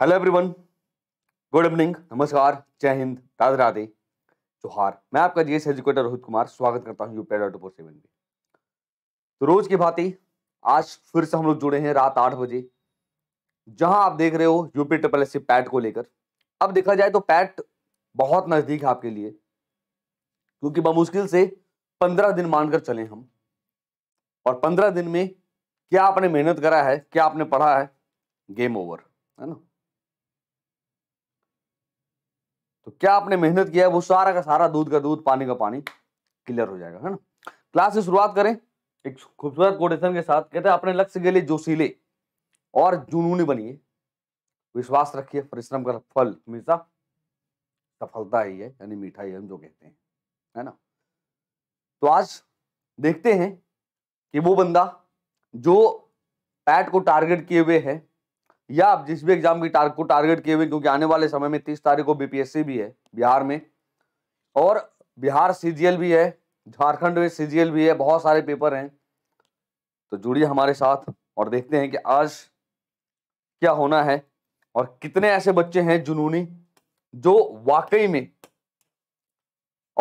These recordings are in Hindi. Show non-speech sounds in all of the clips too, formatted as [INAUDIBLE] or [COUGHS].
हेलो एवरीवन गुड इवनिंग नमस्कार जय हिंद राधे राधे जोहार मैं आपका जीएस एजुकेटर रोहित कुमार स्वागत करता हूं यूपीआई डॉट फोर सेवन में तो रोज की भांति आज फिर से हम लोग जुड़े हैं रात आठ बजे जहां आप देख रहे हो यूपी ट्रिपल एस पैट को लेकर अब देखा जाए तो पैट बहुत नज़दीक है आपके लिए क्योंकि बमुश्किल से पंद्रह दिन मानकर चले हम और पंद्रह दिन में क्या आपने मेहनत करा है क्या आपने पढ़ा है गेम ओवर है ना तो क्या आपने मेहनत किया है वो सारा का सारा दूध का दूध पानी का पानी क्लियर हो जाएगा है ना क्लास से शुरुआत करें एक खूबसूरत कोटेशन के साथ कहते हैं अपने लक्ष्य के लिए जोशीले और जुनूनी बनिए विश्वास रखिए परिश्रम का फल हमेशा सफलता ही है यानी मीठा ही हम जो कहते हैं है ना तो आज देखते हैं कि वो बंदा जो पैट को टारगेट किए हुए है या आप जिस भी एग्जाम की टार, को टारगेट किए हुए क्योंकि आने वाले समय में तीस तारीख को बीपीएससी भी है बिहार में और बिहार सीजीएल भी है झारखंड में सीजीएल भी है बहुत सारे पेपर हैं तो जुड़िए हमारे साथ और देखते हैं कि आज क्या होना है और कितने ऐसे बच्चे हैं जुनूनी जो वाकई में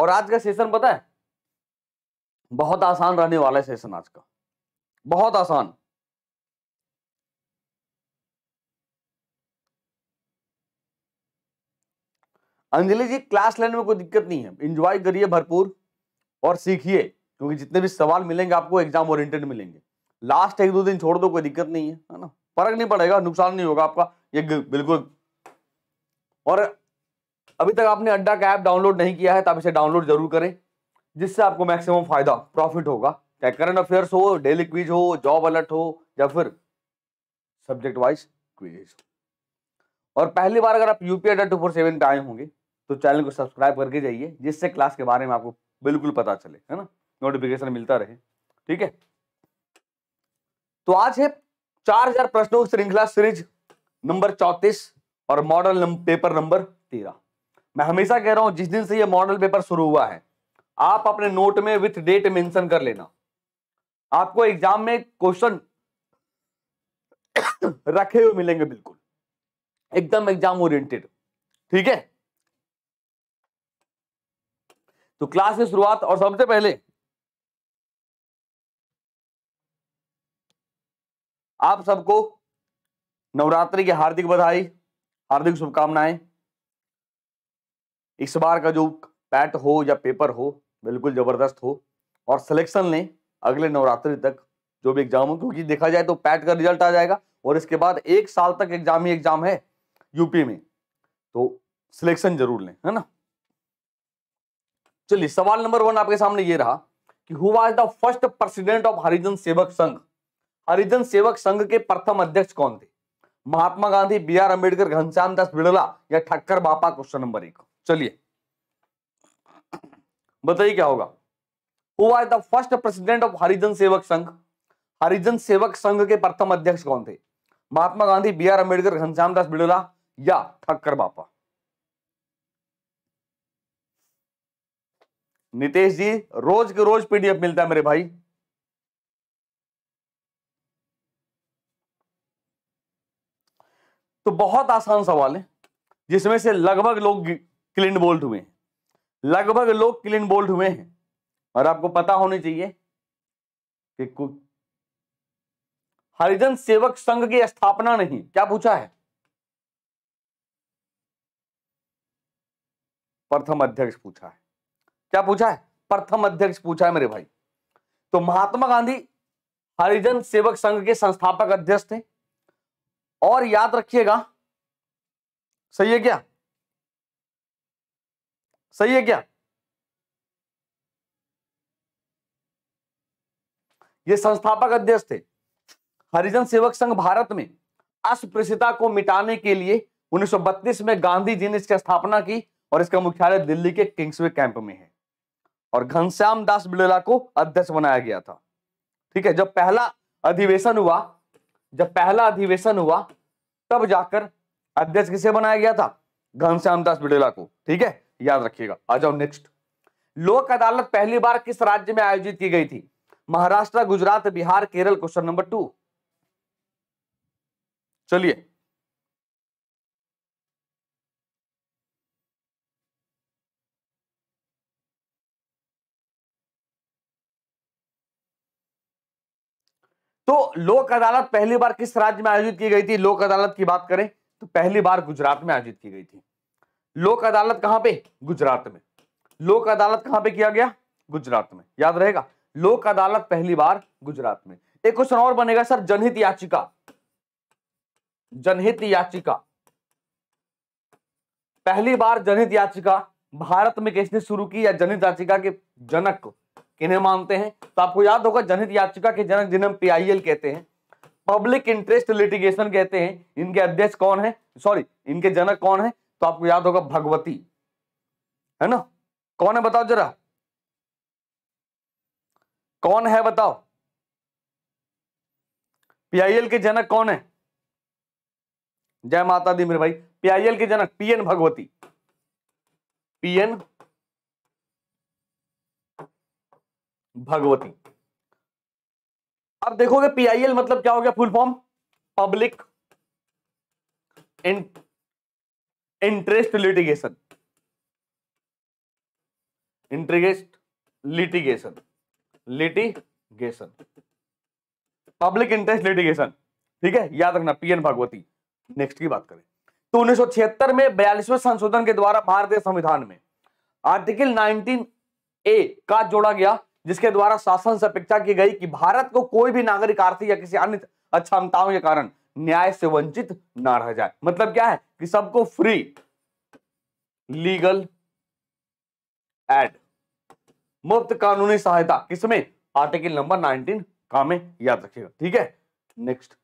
और आज का सेशन पता है बहुत आसान रहने वाला है सेशन आज का बहुत आसान अंजलि जी क्लास लेने में कोई दिक्कत नहीं है इंजॉय करिए भरपूर और सीखिए क्योंकि जितने भी सवाल मिलेंगे आपको एग्जाम ओरिएंटेड मिलेंगे लास्ट एक दो दिन छोड़ दो कोई दिक्कत नहीं है ना फर्क नहीं पड़ेगा नुकसान नहीं होगा आपका ये बिल्कुल और अभी तक आपने अड्डा का ऐप डाउनलोड नहीं किया है तो आप इसे डाउनलोड जरूर करें जिससे आपको मैक्सिमम फायदा प्रॉफिट होगा चाहे करंट अफेयर्स हो डेली क्विज हो जॉब अलर्ट हो या फिर सब्जेक्ट वाइज क्विजेज और पहली बार अगर आप यूपी अड्डा टू फोर सेवन पे आए होंगे तो चैनल को सब्सक्राइब करके जाइए जिससे क्लास के बारे में आपको बिल्कुल पता चले है ना नोटिफिकेशन मिलता रहे ठीक है तो आज है चार हजार प्रश्नों की श्रृंखला सीरीज नंबर चौतीस और मॉडल पेपर नंबर तेरह मैं हमेशा कह रहा हूं जिस दिन से ये मॉडल पेपर शुरू हुआ है आप अपने नोट में विथ डेट मेंशन कर लेना आपको एग्जाम में क्वेश्चन [COUGHS] रखे हुए मिलेंगे बिल्कुल एकदम एग्जाम ओरिएंटेड ठीक है तो क्लास की शुरुआत और सबसे पहले आप सबको नवरात्रि की हार्दिक बधाई हार्दिक शुभकामनाएं इस बार का जो पैट हो या पेपर हो बिल्कुल ज़बरदस्त हो और सिलेक्शन लें अगले नवरात्रि तक जो भी एग्जाम हो क्योंकि देखा जाए तो पैट का रिजल्ट आ जाएगा और इसके बाद एक साल तक एग्जाम ही एग्जाम है यूपी में तो सिलेक्शन जरूर लें है ना चलिए सवाल नंबर वन आपके सामने ये रहा कि who was the first president of Harijan Sevak Sangh हरिजन सेवक संघ के प्रथम अध्यक्ष कौन थे महात्मा गांधी बी आर अम्बेडकर घनश्याम दास बिड़ला या ठक्कर बापा क्वेश्चन नंबर एक चलिए बताइए क्या होगा who was the first president of Harijan Sevak Sangh हरिजन सेवक संघ के प्रथम अध्यक्ष कौन थे महात्मा गांधी बी आर अम्बेडकर घनश्याम दास बिड़ला या ठक्कर बापा नितेश जी रोज के रोज पीडीएफ मिलता है मेरे भाई तो बहुत आसान सवाल है जिसमें से लगभग लोग क्लीन बोल्ड हुए हैं लगभग लोग क्लीन बोल्ड हुए हैं और आपको पता होना चाहिए कि हरिजन सेवक संघ की स्थापना नहीं क्या पूछा है प्रथम अध्यक्ष पूछा है क्या पूछा है प्रथम अध्यक्ष पूछा है मेरे भाई तो महात्मा गांधी हरिजन सेवक संघ के संस्थापक अध्यक्ष थे और याद रखिएगा सही है क्या सही है क्या ये संस्थापक अध्यक्ष थे हरिजन सेवक संघ भारत में अस्पृश्यता को मिटाने के लिए 1932 में गांधी जी ने इसकी स्थापना की और इसका मुख्यालय दिल्ली के किंग्सवे कैंप में है और घनश्याम दास बिड़ला को अध्यक्ष बनाया गया था ठीक है जब पहला अधिवेशन हुआ जब पहला अधिवेशन हुआ तब जाकर अध्यक्ष किसे बनाया गया था घनश्याम दास बिड़ला को ठीक है याद रखिएगा आ जाओ नेक्स्ट लोक अदालत पहली बार किस राज्य में आयोजित की गई थी Maharashtra Gujarat Bihar Kerala question number two चलिए तो लोक अदालत पहली बार किस राज्य में आयोजित की गई थी लोक अदालत की बात करें तो पहली बार गुजरात में आयोजित की गई थी लोक अदालत कहां पे गुजरात में लोक अदालत कहां पे किया गया गुजरात में याद रहेगा लोक अदालत पहली बार गुजरात में एक क्वेश्चन और बनेगा सर जनहित याचिका जनहित याचिका पहली बार जनहित याचिका भारत में किसने शुरू की या जनहित याचिका के जनक किन्हें मानते हैं तो आपको याद होगा जनहित याचिका के जनक जिन्हें पीआईएल कहते हैं पब्लिक इंटरेस्ट लिटिगेशन कहते हैं इनके अध्यक्ष कौन है सॉरी इनके जनक कौन है तो आपको याद होगा भगवती है ना कौन है बताओ जरा कौन है बताओ पीआईएल के जनक कौन है जय माता दी मेरे भाई पीआईएल के जनक पीएन भगवती पीएन भगवती अब देखोगे पीआईएल मतलब क्या हो गया full form public interest litigation interest litigation litigation public interest litigation ठीक है याद रखना पीएन भगवती नेक्स्ट की बात करें तो उन्नीस में बयालीसवें संशोधन के द्वारा भारतीय संविधान में आर्टिकल 19 ए का जोड़ा गया जिसके द्वारा शासन से अपेक्षा की गई कि भारत को कोई भी नागरिक आर्थिक या किसी अन्य अक्षमताओं के कारण न्याय से वंचित ना रह जाए मतलब क्या है कि सबको फ्री लीगल एड मुफ्त कानूनी सहायता किसमें आर्टिकल नंबर 19 का में याद रखिएगा ठीक है नेक्स्ट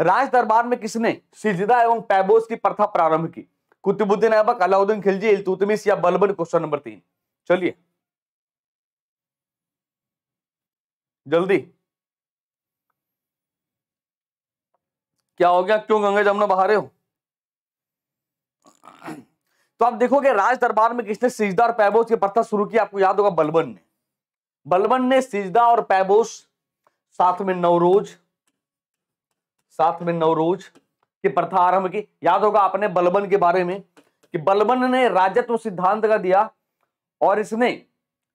राज दरबार में किसने सिजदा एवं पैबोस की प्रथा प्रारंभ की कुतुबुद्दीन अलाउद्दीन खिलजी इलतुतमिस या बलबन क्वेश्चन नंबर तीन चलिए जल्दी क्या हो गया क्यों गंगा जमुना बहा रहे हो तो आप देखोगे राज दरबार में किसने सिजदा और पैबोस की प्रथा शुरू की आपको याद होगा बलबन ने बलबन ने सिजदा और पैबोस साथ में नवरोज साथ में नवरोज की प्रथा आरंभ की याद होगा आपने बलबन के बारे में कि बलबन ने राजत्व सिद्धांत का दिया और इसने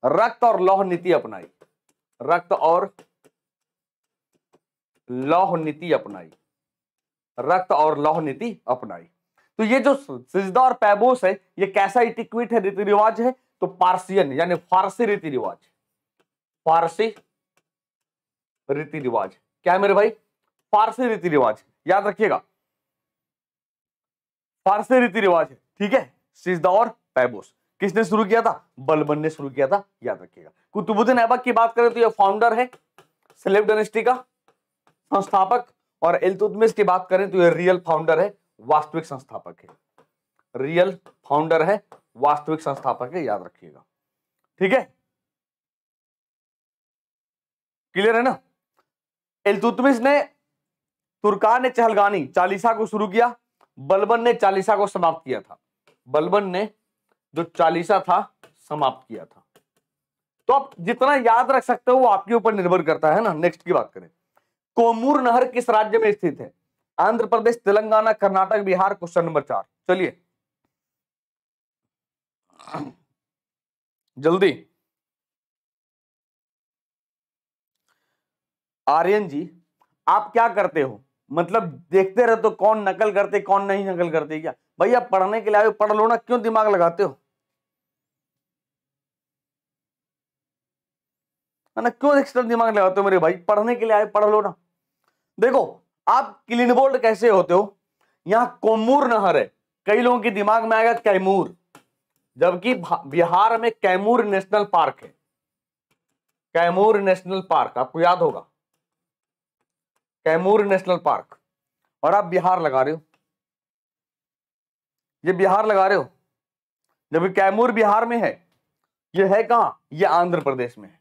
रक्त और लौह नीति अपनाई रक्त और लौह नीति अपनाई रक्त और लौह नीति अपनाई तो ये जो सिजदा और पैबोस है ये कैसा इटिक्विट है रीति रिवाज है तो पार्सियन यानी फारसी रीति रिवाज फारसी रीति रिवाज क्या है मेरे भाई फारसी रीति रिवाज याद रखिएगा फारसी रीति रिवाज है ठीक है सिजदा और पैबोस किसने शुरू किया था बलबन ने शुरू किया था याद रखिएगा कुतुबुद्दीन ऐबक की बात करें तो यह फाउंडर है सेलेब डेनेस्टी का संस्थापक और एलतुदमिस की बात करें तो यह रियल फाउंडर है वास्तविक संस्थापक है रियल फाउंडर है वास्तविक संस्थापक है याद रखिएगा ठीक है क्लियर है ना एलतुतमिस ने तुर्कान ने चहलगानी चालीसा को शुरू किया बलबन ने चालीसा को समाप्त किया था बलबन ने जो चालीसा था समाप्त किया था तो आप जितना याद रख सकते हो वो आपके ऊपर निर्भर करता है ना नेक्स्ट की बात करें कोमूर नहर किस राज्य में स्थित है आंध्र प्रदेश तेलंगाना कर्नाटक बिहार क्वेश्चन नंबर चार चलिए जल्दी आर्यन जी आप क्या करते हो मतलब देखते रहते हो तो कौन नकल करते कौन नहीं नकल करते क्या भैया पढ़ने के लिए आए पढ़ लो ना क्यों दिमाग लगाते हो मैंने क्यों एक्सटर्नल दिमाग लगाते हो मेरे भाई पढ़ने के लिए आए पढ़ लो ना देखो आप बोल्ड कैसे होते हो यहाँ कोमूर नहर है कई लोगों के दिमाग में आएगा कैमूर जबकि बिहार में कैमूर नेशनल पार्क है कैमूर नेशनल पार्क आपको याद होगा कैमूर नेशनल पार्क और आप बिहार लगा रहे हो ये बिहार लगा रहे हो जबकि कैमूर बिहार में है ये है कहा ये आंध्र प्रदेश में है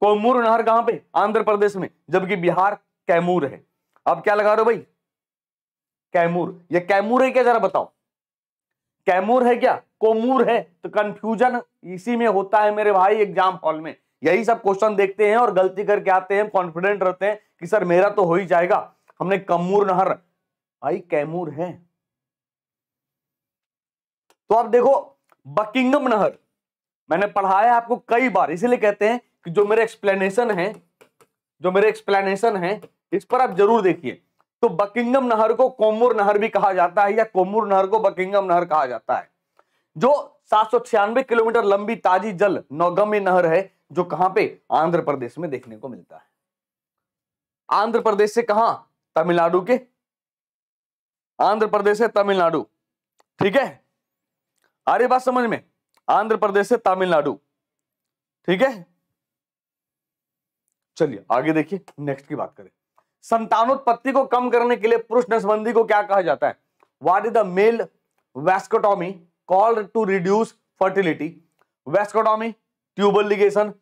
कोमूर नहर कहां पे आंध्र प्रदेश में जबकि बिहार कैमूर है अब क्या लगा रहे हो भाई कैमूर ये कैमूर है क्या जरा बताओ कैमूर है क्या कोमूर है तो कंफ्यूजन इसी में होता है मेरे भाई एग्जाम हॉल में यही सब क्वेश्चन देखते हैं और गलती करके आते हैं कॉन्फिडेंट रहते हैं कि सर मेरा तो हो ही जाएगा हमने कमूर नहर भाई कैमूर है तो आप देखो बकिंगम नहर मैंने पढ़ाया आपको कई बार इसीलिए कहते हैं कि जो मेरे एक्सप्लेनेशन है जो मेरे एक्सप्लेनेशन है इस पर आप जरूर देखिए तो बकिंगम नहर को कोमुर नहर भी कहा जाता है या कोमूर नहर को बकिंगम नहर कहा जाता है जो सात किलोमीटर लंबी ताजी जल नौगम्य नहर है जो कहां पे आंध्र प्रदेश में देखने को मिलता है आंध्र प्रदेश से कहा तमिलनाडु के आंध्र प्रदेश से तमिलनाडु ठीक है अरे बात समझ में आंध्र प्रदेश से तमिलनाडु ठीक है चलिए आगे देखिए नेक्स्ट की बात करें संतानोत्पत्ति को कम करने के लिए पुरुष नसबंदी को क्या कहा जाता है what is the male vasectomy called to reduce fertility vasectomy tubal ligation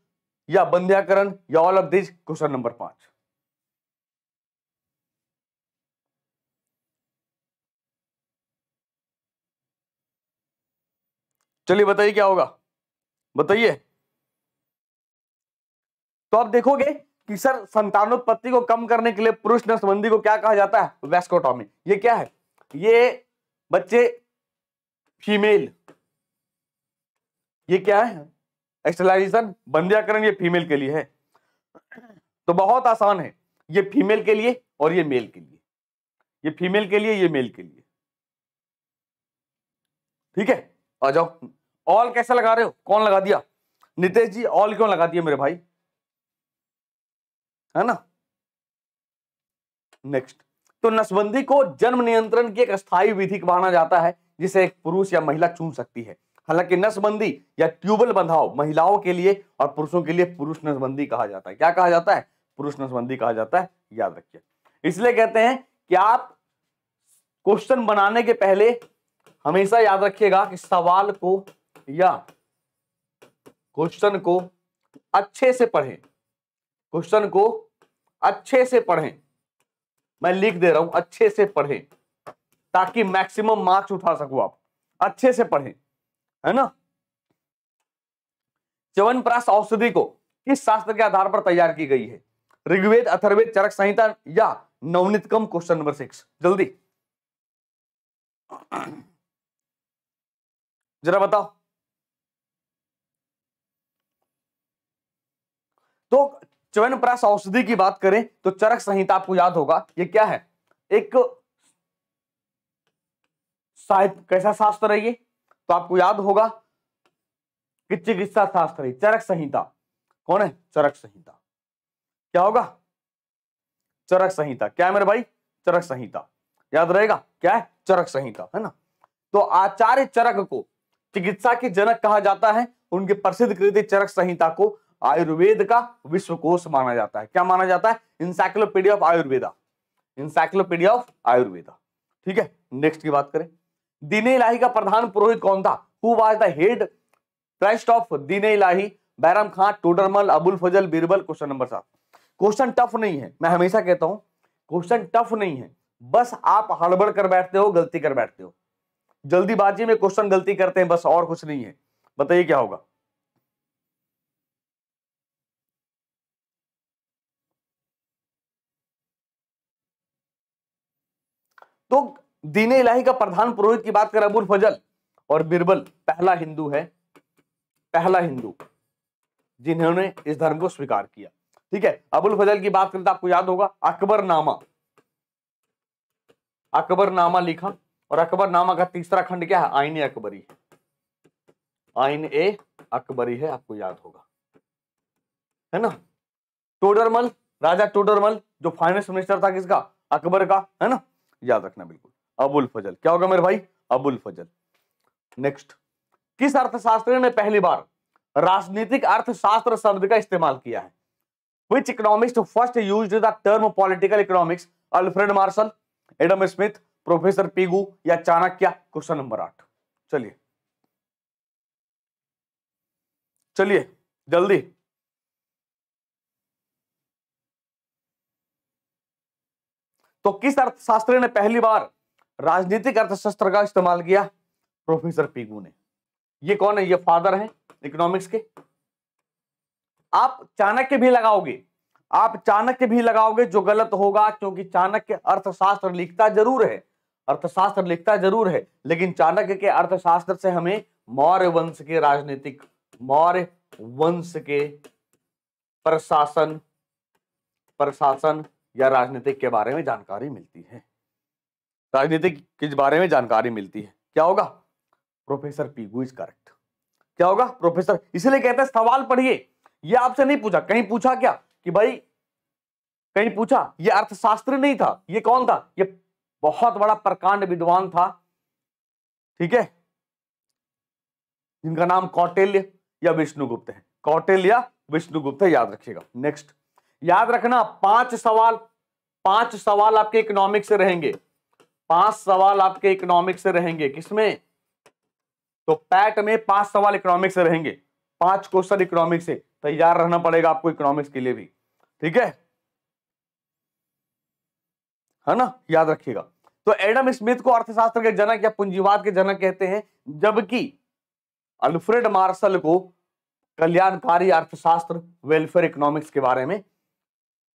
या बंध्याकरण या all of this question number पांच चलिए बताइए क्या होगा बताइए तो आप देखोगे कि सर संतानोत्पत्ति को कम करने के लिए पुरुष नसबंदी को क्या कहा जाता है वेस्कोटॉमी ये क्या है ये बच्चे फीमेल ये क्या है एक्सलाइजेशन बंध्याकरण ये फीमेल के लिए है तो बहुत आसान है ये फीमेल के लिए और ये मेल के लिए ये फीमेल के लिए ये मेल के लिए ठीक है आ जाओ ऑल कैसे लगा रहे हो कौन लगा दिया नितेश जी ऑल क्यों लगा दिया मेरे भाई है ना नेक्स्ट तो नसबंदी को जन्म नियंत्रण की एक स्थायी विधि माना जाता है जिसे एक पुरुष या महिला चुन सकती है हालांकि नसबंदी या ट्यूबल बंधाव महिलाओं के लिए और पुरुषों के लिए पुरुष नसबंदी कहा जाता है क्या कहा जाता है पुरुष नसबंदी कहा जाता है याद रखिए इसलिए कहते हैं कि आप क्वेश्चन बनाने के पहले हमेशा याद रखिएगा कि सवाल को या क्वेश्चन को अच्छे से पढ़ें क्वेश्चन को अच्छे से पढ़ें मैं लिख दे रहा हूं अच्छे से पढ़ें ताकि मैक्सिमम मार्क्स उठा सको आप अच्छे से पढ़ें है ना च्यवनप्राश औषधि को किस शास्त्र के आधार पर तैयार की गई है ऋग्वेद अथर्वेद चरक संहिता या नवनीतकम क्वेश्चन नंबर सिक्स जल्दी जरा बताओ तो प्रास औषधि की बात करें तो चरक संहिता आपको याद होगा ये क्या है एक साहित्य कैसा शास्त्र है ये तो आपको याद होगा कि चिकित्सा शास्त्र है चरक संहिता कौन है चरक संहिता क्या होगा चरक संहिता क्या है मेरे भाई चरक संहिता याद रहेगा क्या है चरक संहिता है ना तो आचार्य चरक को चिकित्सा के जनक कहा जाता है उनके प्रसिद्ध कृति चरक संहिता को आयुर्वेद का विश्वकोश माना जाता है क्या माना जाता है encyclopedia of Ayurveda encyclopedia of Ayurveda ठीक है नेक्स्ट की बात करें दीने इलाही का प्रधान पुरोहित कौन था who was the head trust of Din-i Ilahi Bairam Khan Todarmal Abul Fazal Birbal question number सात क्वेश्चन टफ नहीं है मैं हमेशा कहता हूं क्वेश्चन टफ नहीं है बस आप हड़बड़ कर बैठते हो गलती कर बैठते हो जल्दीबाजी में क्वेश्चन गलती करते हैं बस और कुछ नहीं है बताइए क्या होगा तो दीन इलाही का प्रधान पुरोहित की बात करें अबुल फजल और बिरबल पहला हिंदू है पहला हिंदू जिन्होंने इस धर्म को स्वीकार किया ठीक है अबुल फजल की बात करें तो आपको याद होगा अकबरनामा अकबरनामा लिखा और अकबरनामा का तीसरा खंड क्या है आईन अकबरी आइन आईन ए अकबरी है आपको याद होगा है ना टोडरमल राजा टोडरमल जो फाइनेंस मिनिस्टर था किसका अकबर का है ना याद रखना बिल्कुल अबुल फजल क्या होगा मेरे भाई अबुल फजल नेक्स्ट किस अर्थशास्त्र ने पहली बार राजनीतिक अर्थशास्त्र शब्द का इस्तेमाल किया है which economist first use the term political economics Alfred Marshall Adam Smith professor Pigou या चाणक्य क्वेश्चन नंबर आठ चलिए चलिए जल्दी तो किस अर्थशास्त्री ने पहली बार राजनीतिक अर्थशास्त्र का इस्तेमाल किया प्रोफेसर पीगू ने ये कौन है ये फादर है इकोनॉमिक्स के आप चाणक्य भी लगाओगे आप चाणक्य भी लगाओगे जो गलत होगा क्योंकि चाणक्य अर्थशास्त्र लिखता जरूर है अर्थशास्त्र लिखता जरूर है लेकिन चाणक्य के अर्थशास्त्र से हमें मौर्य वंश के राजनीतिक मौर्य वंश के प्रशासन प्रशासन या राजनीतिक के बारे में जानकारी मिलती है राजनीतिक किस बारे में जानकारी मिलती है क्या होगा प्रोफेसर पीगू इज करेक्ट क्या होगा प्रोफेसर इसलिए कहते हैं सवाल पढ़िए ये आपसे नहीं पूछा कहीं पूछा क्या कि भाई कहीं पूछा ये अर्थशास्त्री नहीं था ये कौन था ये बहुत बड़ा प्रकांड विद्वान था ठीक है जिनका नाम कौटिल्य या विष्णुगुप्त है कौटिल्य विष्णुगुप्त याद रखिएगा नेक्स्ट याद रखना पांच सवाल पांच सवाल आपके इकोनॉमिक से रहेंगे पांच सवाल आपके इकोनॉमिक से रहेंगे किसमें तो पैट में पांच सवाल इकोनॉमिक से रहेंगे पांच क्वेश्चन इकोनॉमिक से तैयार रहना पड़ेगा आपको इकोनॉमिक्स के लिए भी ठीक है है ना याद रखिएगा तो एडम स्मिथ को अर्थशास्त्र के जनक या पूंजीवाद के जनक कहते हैं जबकि अल्फ्रेड मार्शल को कल्याणकारी अर्थशास्त्र वेलफेयर इकोनॉमिक्स के बारे में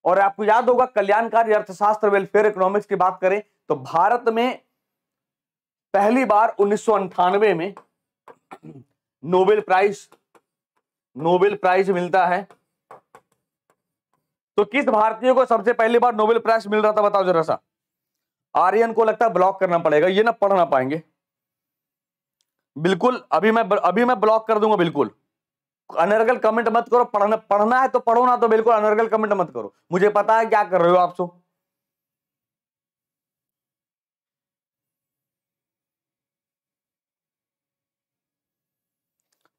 और आपको याद होगा कल्याणकारी अर्थशास्त्र वेलफेयर इकोनॉमिक्स की बात करें तो भारत में पहली बार उन्नीस में नोबेल प्राइज नोबेल प्राइज मिलता है तो किस भारतीय को सबसे पहली बार नोबेल प्राइज मिल रहा था बताओ जरा सा आर्यन को लगता है ब्लॉक करना पड़ेगा ये ना पढ़ ना पाएंगे बिल्कुल अभी मैं अभी मैं ब्लॉक कर दूंगा बिल्कुल अनर्गल कमेंट मत करो पढ़ना पढ़ना है तो पढ़ो ना तो बिल्कुल अनर्गल कमेंट मत करो मुझे पता है क्या कर रहे हो आप सो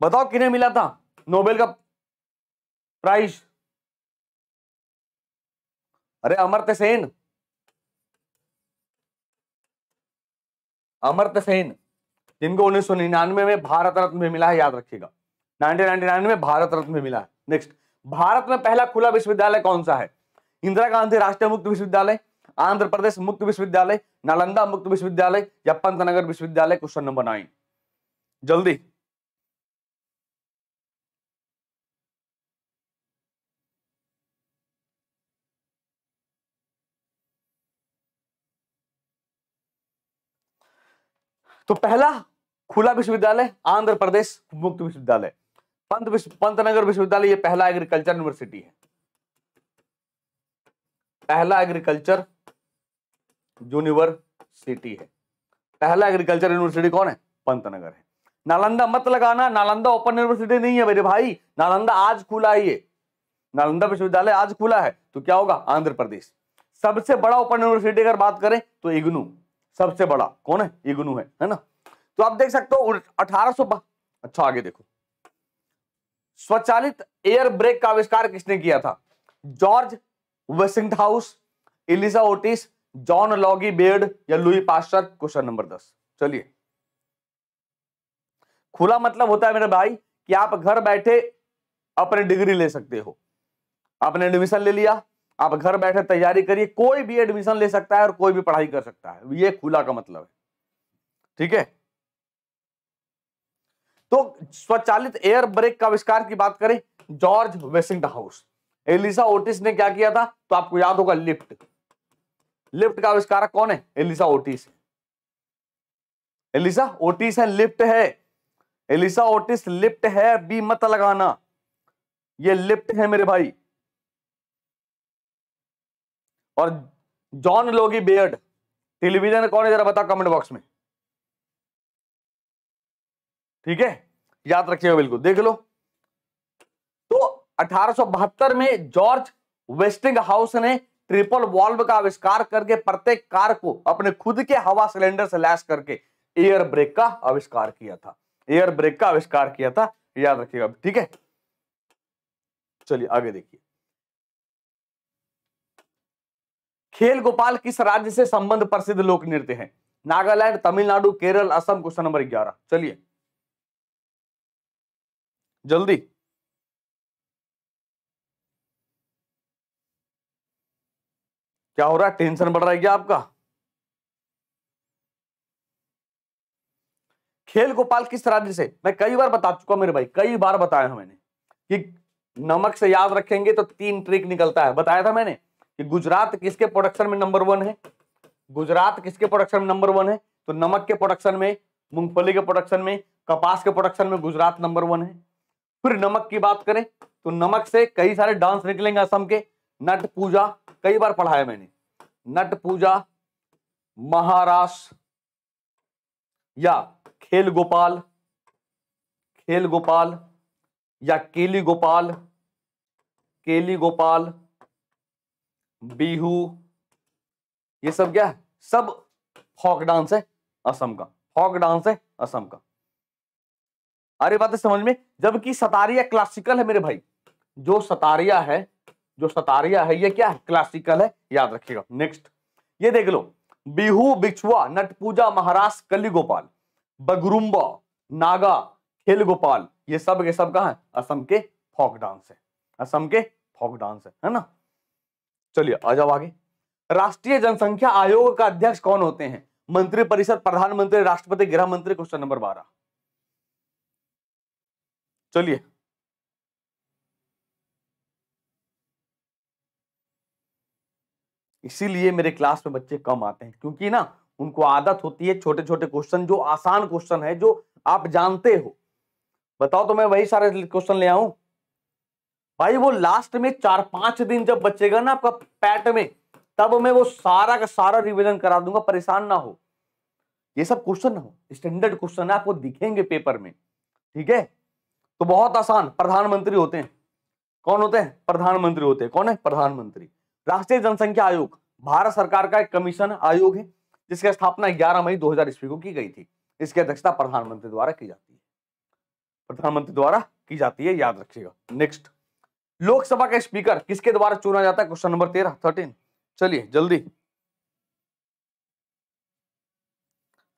बताओ किन्हें मिला था नोबेल का प्राइज अरे अमर्त्य सेन अमर्त्य सेन जिनको उन्नीस सौ निन्यानवे में भारत रत्न में मिला है याद रखिएगा 1999 में भारत रत्न मिला नेक्स्ट भारत में पहला खुला विश्वविद्यालय कौन सा है इंदिरा गांधी राष्ट्रीय मुक्त विश्वविद्यालय आंध्र प्रदेश मुक्त विश्वविद्यालय नालंदा मुक्त विश्वविद्यालय या पंतनगर विश्वविद्यालय क्वेश्चन नंबर नाइन जल्दी तो पहला खुला विश्वविद्यालय आंध्र प्रदेश मुक्त विश्वविद्यालय पंत विश्व पंतनगर विश्वविद्यालय ये पहला एग्रीकल्चर यूनिवर्सिटी है पहला एग्रीकल्चर यूनिवर्सिटी है पहला एग्रीकल्चर यूनिवर्सिटी कौन है पंतनगर है नालंदा मत लगाना नालंदा ओपन यूनिवर्सिटी नहीं है मेरे भाई नालंदा आज खुला है ये नालंदा विश्वविद्यालय आज खुला है तो क्या होगा आंध्र प्रदेश सबसे बड़ा ओपन यूनिवर्सिटी अगर बात करें तो इग्नू सबसे बड़ा कौन है इग्नू है है ना तो आप देख सकते हो अठारह अच्छा आगे देखो स्वचालित एयर ब्रेक का आविष्कार किसने किया था George Westinghouse Elisha Otis John Logie Baird या लुई पास्टर क्वेश्चन नंबर दस चलिए खुला मतलब होता है मेरे भाई कि आप घर बैठे अपने डिग्री ले सकते हो आपने एडमिशन ले लिया आप घर बैठे तैयारी करिए कोई भी एडमिशन ले सकता है और कोई भी पढ़ाई कर सकता है ये खुला का मतलब है ठीक है तो स्वचालित एयर ब्रेक का आविष्कार की बात करें George Westinghouse Elisha Otis ने क्या किया था तो आपको याद होगा लिफ्ट लिफ्ट का आविष्कार कौन है एलिसा ओटिस एलिसा ओटिस है लिफ्ट है एलिसा ओटिस लिफ्ट है बी मत लगाना ये लिफ्ट है मेरे भाई और जॉन लोगी बेयर्ड टेलीविजन कौन है जरा बता कमेंट बॉक्स में ठीक है याद रखिएगा बिल्कुल देख लो तो अठारह में जॉर्ज वेस्टिंग हाउस ने ट्रिपल वॉल्व का आविष्कार करके प्रत्येक कार को अपने खुद के हवा सिलेंडर से लैस करके एयर ब्रेक का आविष्कार किया था एयर ब्रेक का आविष्कार किया था याद रखिएगा ठीक है चलिए आगे देखिए खेल गोपाल किस राज्य से संबंध प्रसिद्ध लोक नृत्य है नागालैंड तमिलनाडु केरल असम क्वेश्चन नंबर ग्यारह चलिए जल्दी क्या हो रहा है टेंशन बढ़ रहा है क्या आपका खेल गोपाल किस तरह से मैं कई बार बता चुका मेरे भाई कई बार बताया है मैंने कि नमक से याद रखेंगे तो तीन ट्रिक निकलता है बताया था मैंने कि गुजरात किसके प्रोडक्शन में नंबर वन है गुजरात किसके प्रोडक्शन में नंबर वन है तो नमक के प्रोडक्शन में मूंगफली के प्रोडक्शन में कपास के प्रोडक्शन में गुजरात नंबर वन है फिर नमक की बात करें तो नमक से कई सारे डांस निकलेंगे असम के नट पूजा कई बार पढ़ा है मैंने नट पूजा महाराष्ट्र या खेल गोपाल खेल गोपाल या केली गोपाल केली गोपाल बिहू ये सब क्या है सब फॉक डांस है असम का फॉक डांस है असम का अरे बात समझ में जबकि सतारिया क्लासिकल है मेरे भाई जो सतारिया है जो सतारिया है ये क्या है क्लासिकल है याद रखिएगा नेक्स्ट ये देख लो बिहू बिछुआ पूजा महाराज कली गोपाल बगरुम्बा नागा खेल गोपाल ये सब ये सब कहा है असम के फोक डांस है असम के फोक डांस है है ना चलिए आ जाओ आगे राष्ट्रीय जनसंख्या आयोग का अध्यक्ष कौन होते हैं मंत्रिपरिषद प्रधानमंत्री राष्ट्रपति गृह मंत्री क्वेश्चन नंबर बारह चलिए इसीलिए मेरे क्लास में बच्चे कम आते हैं क्योंकि ना उनको आदत होती है छोटे छोटे क्वेश्चन जो आसान क्वेश्चन है जो आप जानते हो बताओ तो मैं वही सारे क्वेश्चन ले आऊं भाई वो लास्ट में चार पांच दिन जब बचेगा ना आपका पैट में तब मैं वो सारा का सारा रिवीजन करा दूंगा परेशान ना हो ये सब क्वेश्चन हो स्टैंडर्ड क्वेश्चन है आपको दिखेंगे पेपर में ठीक है तो बहुत आसान प्रधानमंत्री होते हैं कौन होते हैं प्रधानमंत्री होते हैं कौन है प्रधानमंत्री राष्ट्रीय जनसंख्या आयोग भारत सरकार का एक कमीशन आयोग है जिसकी स्थापना 11 मई 2000 ईस्वी को की गई थी इसकी अध्यक्षता प्रधानमंत्री द्वारा की जाती है प्रधानमंत्री द्वारा की जाती है याद रखिएगा नेक्स्ट लोकसभा का स्पीकर किसके द्वारा चुना जाता है क्वेश्चन नंबर तेरह थर्टीन चलिए जल्दी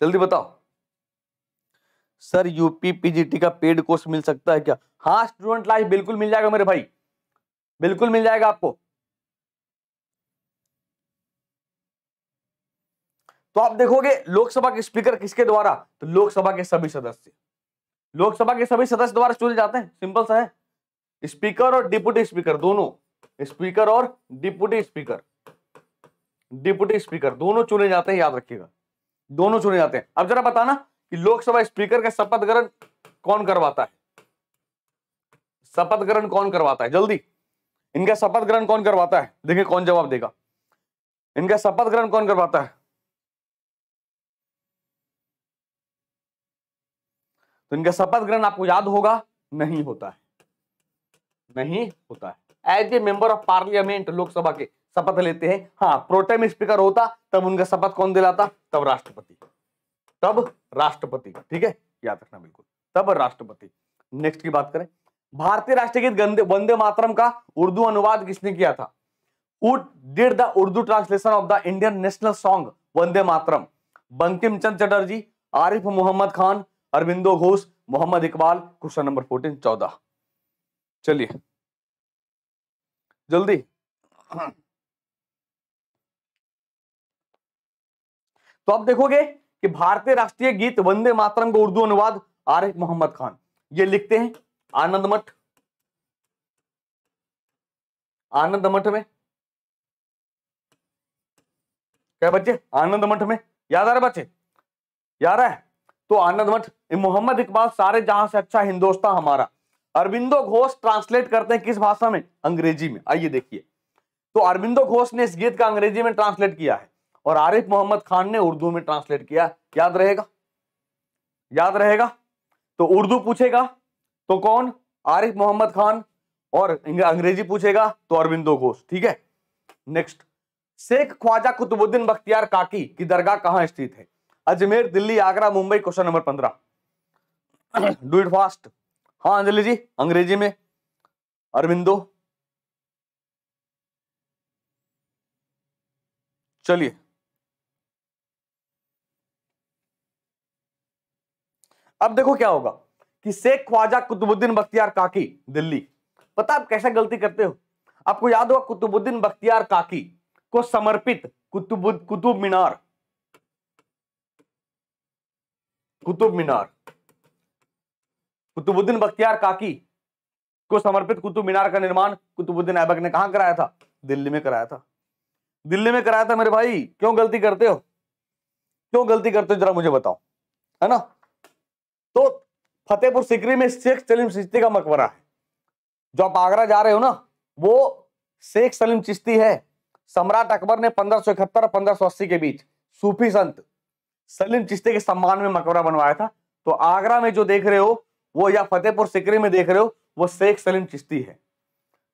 जल्दी बताओ सर यूपी पीजीटी का पेड कोर्स मिल सकता है क्या हाँ स्टूडेंट लाइफ बिल्कुल मिल जाएगा मेरे भाई बिल्कुल मिल जाएगा आपको तो आप देखोगे लोकसभा के स्पीकर किसके द्वारा तो लोकसभा के सभी सदस्य लोकसभा के सभी सदस्य द्वारा चुने जाते हैं सिंपल सा है स्पीकर और डिप्यूटी स्पीकर दोनों स्पीकर और डिप्यूटी स्पीकर डिप्यूटी स्पीकर दोनों चुने जाते हैं याद रखिएगा दोनों चुने जाते हैं अब जरा बताना कि लोकसभा स्पीकर का शपथ ग्रहण कौन करवाता है शपथ ग्रहण कौन करवाता है जल्दी इनका शपथ ग्रहण कौन करवाता है देखिए कौन जवाब देगा इनका शपथ ग्रहण कौन करवाता है तो इनका शपथ ग्रहण आपको याद होगा नहीं होता है नहीं होता है as a member of parliament Lok Sabha के शपथ लेते हैं हाँ प्रोटेम स्पीकर होता तब उनका शपथ कौन दिलाता तब राष्ट्रपति तब राष्ट्रपति ठीक है याद रखना बिल्कुल तब राष्ट्रपति नेक्स्ट की बात करें भारतीय राष्ट्रीय गीत वंदे मातरम का उर्दू अनुवाद किसने किया था did the Urdu translation of the Indian national song Vande Mataram Bankim Chand Chatterjee Arif Mohammad Khan Aurobindo Ghosh Mohammad Iqbal question number fourteen चौदह चलिए जल्दी तो आप देखोगे कि भारतीय राष्ट्रीय गीत वंदे मातरम का उर्दू अनुवाद आरिफ मोहम्मद खान ये लिखते हैं आनंद मठ आनंद मठ में क्या बच्चे आनंद मठ में याद आ रहा बच्चे याद है तो आनंद मठ मोहम्मद इकबाल सारे जहां से अच्छा हिंदुस्तान हमारा अरविंदो घोष ट्रांसलेट करते हैं किस भाषा में अंग्रेजी में आइए देखिए तो अरविंदो घोष ने इस गीत का अंग्रेजी में ट्रांसलेट किया है और आरिफ मोहम्मद खान ने उर्दू में ट्रांसलेट किया याद रहेगा याद रहेगा तो उर्दू पूछेगा तो कौन आरिफ मोहम्मद खान और अंग्रेजी पूछेगा तो अरविंदो घोष ठीक है नेक्स्ट शेख ख्वाजा कुतुबुद्दीन बख्तियार काकी की दरगाह कहां स्थित है अजमेर दिल्ली आगरा मुंबई क्वेश्चन नंबर पंद्रह डू इट फास्ट हाँ अंजलि जी अंग्रेजी में अरविंदो चलिए अब देखो क्या होगा कि शेख ख्वाजा कुतुबुद्दीन बख्तियार काकी दिल्ली पता आप कैसे गलती करते हो आपको याद होगा कुतुबुद्दीन बख्तियार काकी को समर्पित कुतुबुद कुतुब मीनार कुतुब मीनार कुतुबुद्दीन बख्तियार काकी को समर्पित कुतुब मीनार का निर्माण कुतुबुद्दीन ऐबक ने कहा कराया था दिल्ली में कराया था दिल्ली में कराया था मेरे भाई क्यों गलती करते हो क्यों गलती करते हो जरा मुझे बताओ है ना तो फतेहपुर सिकरी में शेख सलीम चिश्ती का मकबरा है जो आप आगरा जा रहे हो ना वो शेख सलीम चिश्ती है सम्राट अकबर ने पंद्रह सौ इकहत्तर और पंद्रह सौ अस्सी के बीच सूफी संत सलीम चिश्ती के सम्मान में मकबरा बनवाया था तो आगरा में जो देख रहे हो वो या फतेहपुर सिकरी में देख रहे हो वो शेख सलीम चिश्ती है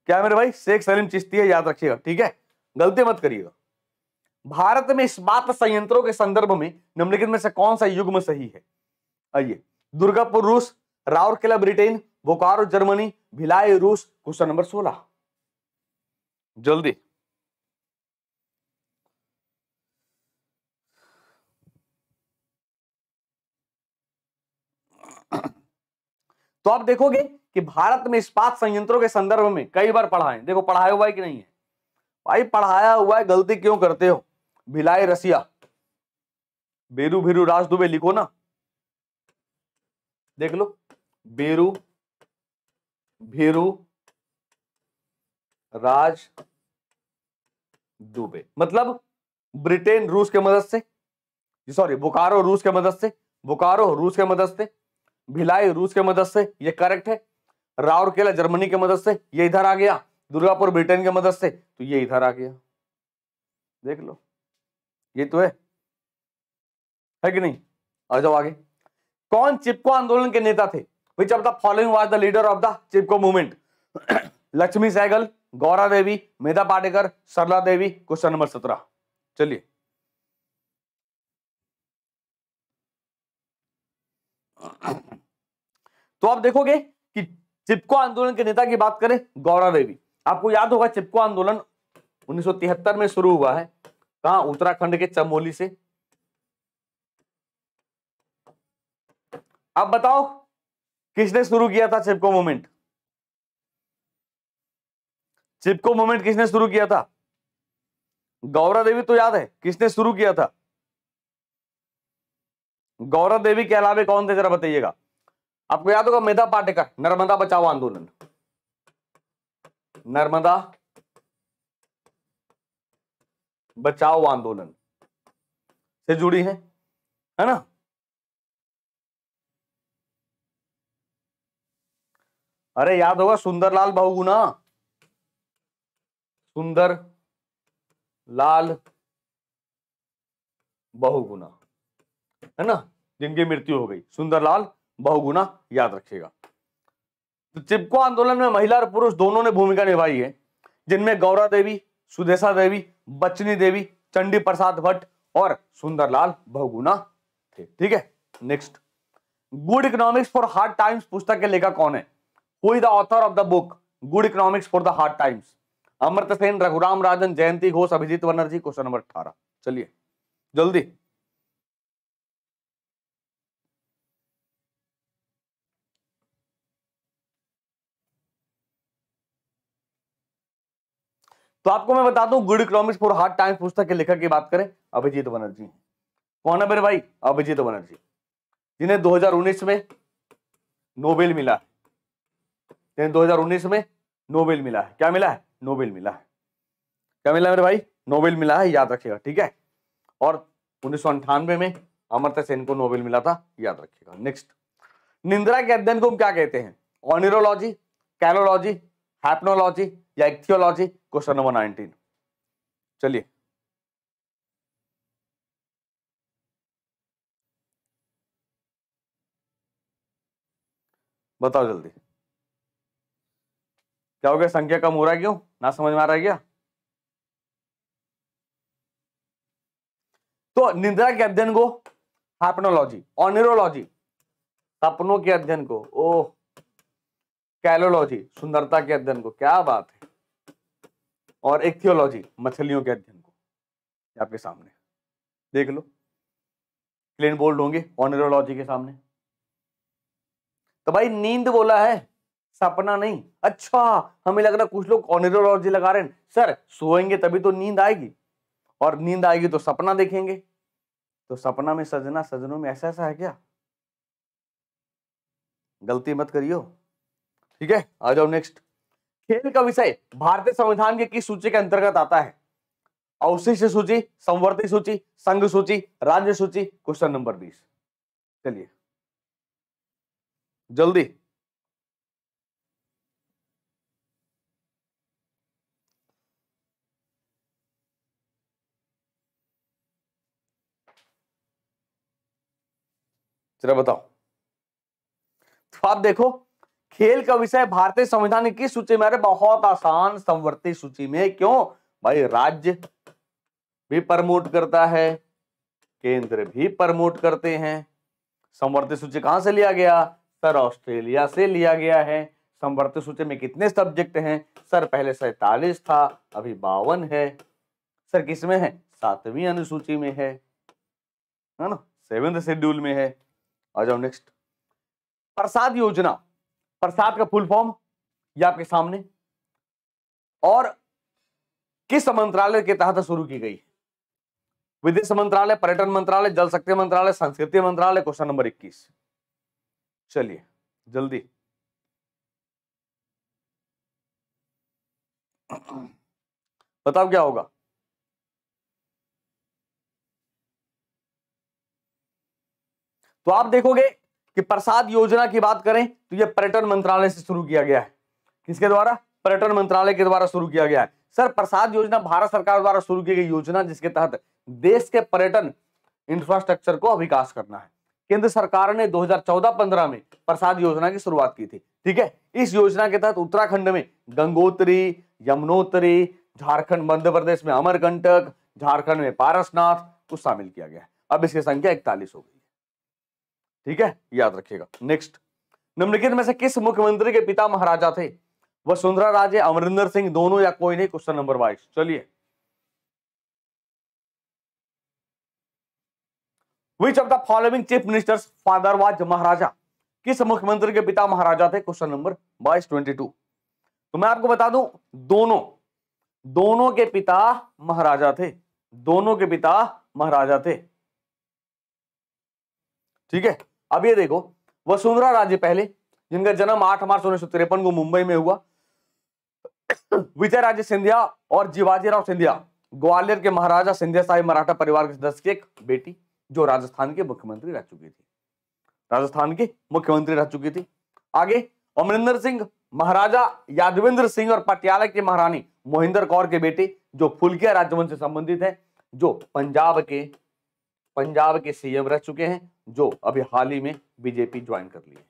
क्या मेरे भाई शेख सलीम चिश्ती है याद रखिएगा ठीक है गलती मत करिएगा भारत में इस बात संयंत्रों के संदर्भ में निम्नलिखित में से कौन सा युग्म सही है आइए दुर्गापुर रूस राउरकेला ब्रिटेन बोकारो जर्मनी भिलाई रूस क्वेश्चन नंबर सोलह जल्दी तो आप देखोगे कि भारत में इस्पात संयंत्रों के संदर्भ में कई बार पढ़ाए देखो पढ़ाया हुआ है कि नहीं है भाई पढ़ाया हुआ है गलती क्यों करते हो भिलाई रसिया बेरू भेरू राज दुबे लिखो ना देख लो बेरू भेरू राज दुबे मतलब ब्रिटेन रूस के मदद से सॉरी बुकारो रूस के मदद से बुकारो रूस के मदद से भिलाई रूस के मदद से ये करेक्ट है राउरकेला जर्मनी के मदद से ये इधर आ गया दुर्गापुर ब्रिटेन के मदद से तो ये इधर आ गया देख लो ये तो है है कि नहीं आ जाओ आगे कौन चिपको आंदोलन के नेता थे which of the following was the leader of the Chipko movement [CLEARS THROAT] Lakshmi Sahgal Gaura Devi Medha Patekar Sarla Devi question number सत्रह चलिए तो आप देखोगे कि चिपको आंदोलन के नेता की बात करें गौरा देवी आपको याद होगा चिपको आंदोलन 1973 में शुरू हुआ है कहा उत्तराखंड के चमोली से अब बताओ किसने शुरू किया था चिपको मूवमेंट चिपको मूवमेंट किसने शुरू किया था गौरा देवी तो याद है किसने शुरू किया था गौरा देवी के अलावे कौन थे जरा बताइएगा आपको याद होगा मेधा पाटेकर नर्मदा बचाओ आंदोलन नर्मदा बचाओ आंदोलन से जुड़ी है है ना अरे याद होगा सुंदरलाल बहुगुना सुंदर लाल बहुगुना है ना जिनकी मृत्यु हो गई सुंदरलाल बहुगुना याद रखेगा तो चिपको आंदोलन में महिला और पुरुष दोनों ने भूमिका निभाई है जिनमें गौरा देवी सुदेशा देवी बचनी देवी चंडी प्रसाद भट्ट और सुंदरलाल बहुगुना थे ठीक है next good economics for hard times पुस्तक के लेखक कौन है who is the author of the book good economics for the hard times Amrit Sen Raghuram Rajan Jayanti Ghosh Abhijit Banerjee question number अठारह चलिए जल्दी तो आपको मैं बता दूं good economics for hard times पुस्तक के लेखक की बात करें अभिजीत बनर्जी कौन है मेरे भाई अभिजीत बनर्जी जिन्हें 2019 में नोबेल मिला है लेकिन 2019 में नोबेल मिला है क्या मिला है नोबेल मिला है क्या मिला मेरे भाई नोबेल मिला है याद रखिएगा ठीक है और उन्नीस में अमृत सेन को नोबेल मिला था याद रखिएगा नेक्स्ट निंद्रा के अध्ययन को हम क्या कहते हैं ऑनिरोलॉजी कैलोलॉजी हैप्नोलॉजी या एक्थियोलॉजी क्वेश्चन नंबर नाइनटीन चलिए बताओ जल्दी क्या हो गया संख्या कम हो रहा है क्यों ना समझ में आ रहा है क्या तो निद्रा के अध्ययन को हापनोलॉजी और न्यूरोलॉजी सपनों के अध्ययन को ओ कैलोलॉजी सुंदरता के अध्ययन को क्या बात है और एक थियोलॉजी मछलियों के अध्ययन को आपके सामने देख लो प्लेन बोल्ड होंगे ऑनरोलॉजी के सामने तो भाई नींद बोला है सपना नहीं अच्छा हमें लग रहा कुछ लोग ऑनरोलॉजी लगा रहे हैं सर सोएंगे तभी तो नींद आएगी और नींद आएगी तो सपना देखेंगे तो सपना में सजना सजनों में ऐसा ऐसा है क्या गलती मत करियो ठीक है आ जाओ नेक्स्ट खेल का विषय भारतीय संविधान के किस सूची के अंतर्गत आता है अवशिष्ट सूची संवर्ती सूची संघ सूची राज्य सूची क्वेश्चन नंबर बीस चलिए जल्दी जरा बताओ तो आप देखो खेल का विषय भारतीय संविधान की सूची में अरे बहुत आसान संवर्ती सूची में क्यों भाई राज्य भी प्रमोट करता है केंद्र भी प्रमोट करते हैं संवर्ती सूची कहां से लिया गया सर ऑस्ट्रेलिया से लिया गया है संवर्ती सूची में कितने सब्जेक्ट हैं सर पहले सैतालीस था अभी बावन है सर किसमें है सातवीं अनुसूची में है ना सेवेंथ शेड्यूल में है आ जाओ नेक्स्ट प्रसाद योजना प्रसाद का फुल फॉर्म ये आपके सामने और किस मंत्रालय के तहत शुरू की गई विदेश मंत्रालय पर्यटन मंत्रालय जल शक्ति मंत्रालय संस्कृति मंत्रालय क्वेश्चन नंबर 21 चलिए जल्दी बताओ क्या होगा तो आप देखोगे कि प्रसाद योजना की बात करें तो यह पर्यटन मंत्रालय से शुरू किया गया है किसके द्वारा पर्यटन मंत्रालय के द्वारा शुरू किया गया है सर प्रसाद योजना भारत सरकार द्वारा शुरू की गई योजना जिसके तहत देश के पर्यटन इंफ्रास्ट्रक्चर को विकास करना है केंद्र सरकार ने 2014-15 में प्रसाद योजना की शुरुआत की थी ठीक है इस योजना के तहत उत्तराखंड में गंगोत्री यमुनोत्री झारखंड मध्य प्रदेश में अमरकंटक झारखंड में पारसनाथ को शामिल किया गया अब इसकी संख्या इकतालीस हो गई ठीक है याद रखिएगा नेक्स्ट निम्नलिखित में से किस मुख्यमंत्री के पिता महाराजा थे वसुंधरा राजे अमरिंदर सिंह दोनों या कोई नहीं क्वेश्चन नंबर बाईस चलिए which of the following chief minister father was maharaja किस मुख्यमंत्री के पिता महाराजा थे क्वेश्चन नंबर बाईस ट्वेंटी टू तो मैं आपको बता दूं दोनों दोनों के पिता महाराजा थे दोनों के पिता महाराजा थे ठीक है अब ये देखो वसुंधरा राजे पहले जिनका जन्म आठ मार्च उन्नीस को मुंबई में हुआ विजय राजे सिंधिया और जीवाजीराव सिंधिया ग्वालियर के महाराजा सिंधिया साहिब मराठा परिवार के सदस्य की एक बेटी जो राजस्थान के मुख्यमंत्री रह चुकी थी राजस्थान के मुख्यमंत्री रह चुकी थी आगे अमरिंदर सिंह महाराजा यादवेंद्र सिंह और पटियाला की महारानी मोहिंदर कौर के बेटे जो फुलकिया राजवंश से संबंधित है जो पंजाब के पंजाब के सीएम रह चुके हैं जो अभी हाल ही में बीजेपी ज्वाइन कर लिए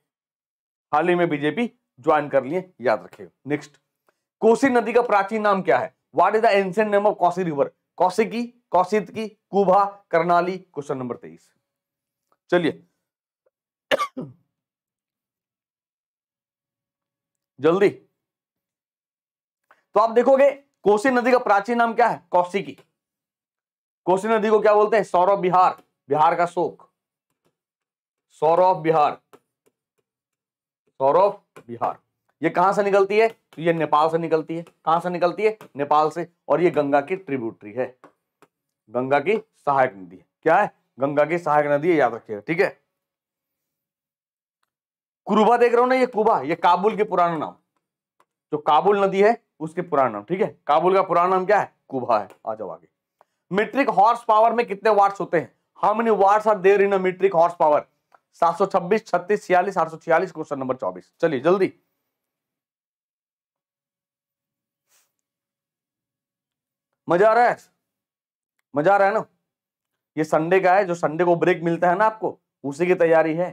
हाल ही में बीजेपी ज्वाइन कर लिए याद रखिए नेक्स्ट कोसी नदी का प्राचीन नाम क्या है what is the ancient name of Kaushi river Kaushi की कौशित की कुभा करनाली क्वेश्चन नंबर तेईस चलिए जल्दी तो आप देखोगे कोसी नदी का प्राचीन नाम क्या है कौशिकी कोसी नदी को क्या बोलते हैं सौरभ बिहार बिहार का शोक सौरभ बिहार सौरभ बिहार ये कहां से निकलती है तो ये नेपाल से निकलती है कहां से निकलती है नेपाल से और ये गंगा की ट्रिब्यूटरी है गंगा की सहायक नदी है क्या है गंगा की सहायक नदी है याद रखिएगा ठीक है कुरुबा देख रहे हो ना ये कुबा ये काबुल के पुराना नाम जो काबुल नदी है उसके पुराना नाम ठीक है काबुल का पुराना नाम क्या है कुबा है आ जाओ आगे मीट्रिक हॉर्स पावर में कितने वाट्स होते हैं how many watts are there in metric horse power 726 36 छियालीस आठ क्वेश्चन नंबर 24 चलिए जल्दी मजा आ रहा है मजा आ रहा है ना ये संडे का है जो संडे को ब्रेक मिलता है ना आपको उसी की तैयारी है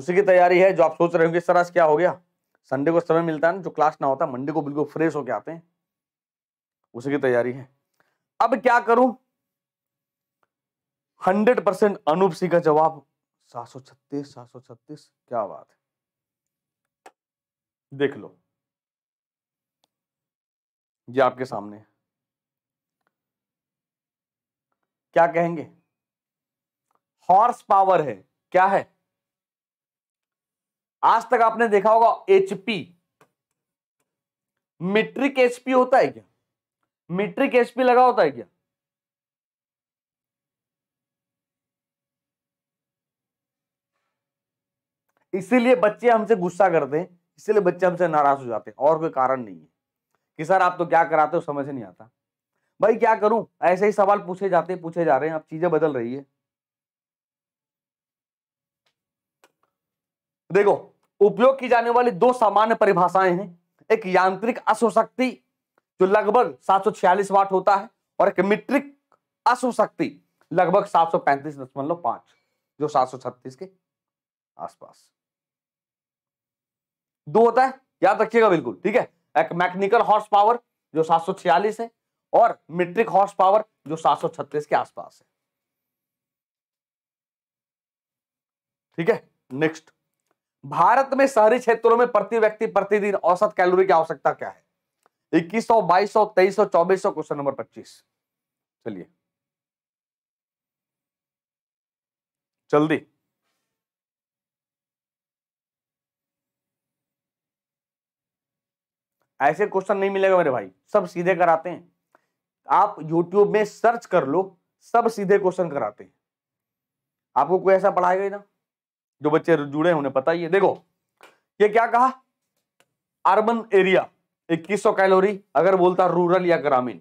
उसी की तैयारी है जो आप सोच रहे होंगे इस तरह से क्या हो गया संडे को समय मिलता है ना जो क्लास ना होता मंडे को बिल्कुल फ्रेश होके आते हैं उसी की तैयारी है अब क्या करूं हंड्रेड परसेंट अनूप सिंह का जवाब सात सौ छत्तीस सात सौ छत्तीस क्या बात है देख लो ये आपके सामने क्या कहेंगे हॉर्स पावर है क्या है आज तक आपने देखा होगा एचपी मीट्रिक एचपी होता है क्या मीट्रिक एचपी लगा होता है क्या इसीलिए बच्चे हमसे गुस्सा करते हैं इसीलिए बच्चे हमसे नाराज हो जाते हैं और कोई कारण नहीं है कि सर आप तो क्या कराते हो समझ नहीं आता भाई क्या करूं ऐसे ही सवाल पूछे जाते पूछे जा रहे हैं अब चीजें बदल रही है देखो उपयोग की जाने वाली दो सामान्य परिभाषाएं हैं एक यांत्रिक अशोशक्ति जो लगभग छियालीस वाट होता है और एक मीट्रिक अशुशक्ति लगभग पांच जो छत्तीस के आसपास दो होता है याद रखिएगा बिल्कुल ठीक है एक मैकेनिकल हॉर्स पावर जो छियालीस है और मीट्रिक हॉर्स पावर जो छत्तीस के आसपास है ठीक है नेक्स्ट भारत में शहरी क्षेत्रों में प्रति व्यक्ति प्रतिदिन औसत कैलोरी की आवश्यकता क्या है इक्कीस सौ बाईस सौ तेईस सौ चौबीस सौ क्वेश्चन नंबर पच्चीस चलिए जल्दी ऐसे क्वेश्चन नहीं मिलेगा मेरे भाई सब सीधे कराते हैं आप YouTube में सर्च कर लो सब सीधे क्वेश्चन कराते हैं आपको कोई ऐसा पढ़ाएगा ही ना जो बच्चे जुड़े हैं उन्हें पता ही है देखो ये क्या कहा अर्बन एरिया 2100 कैलोरी अगर बोलता रूरल या ग्रामीण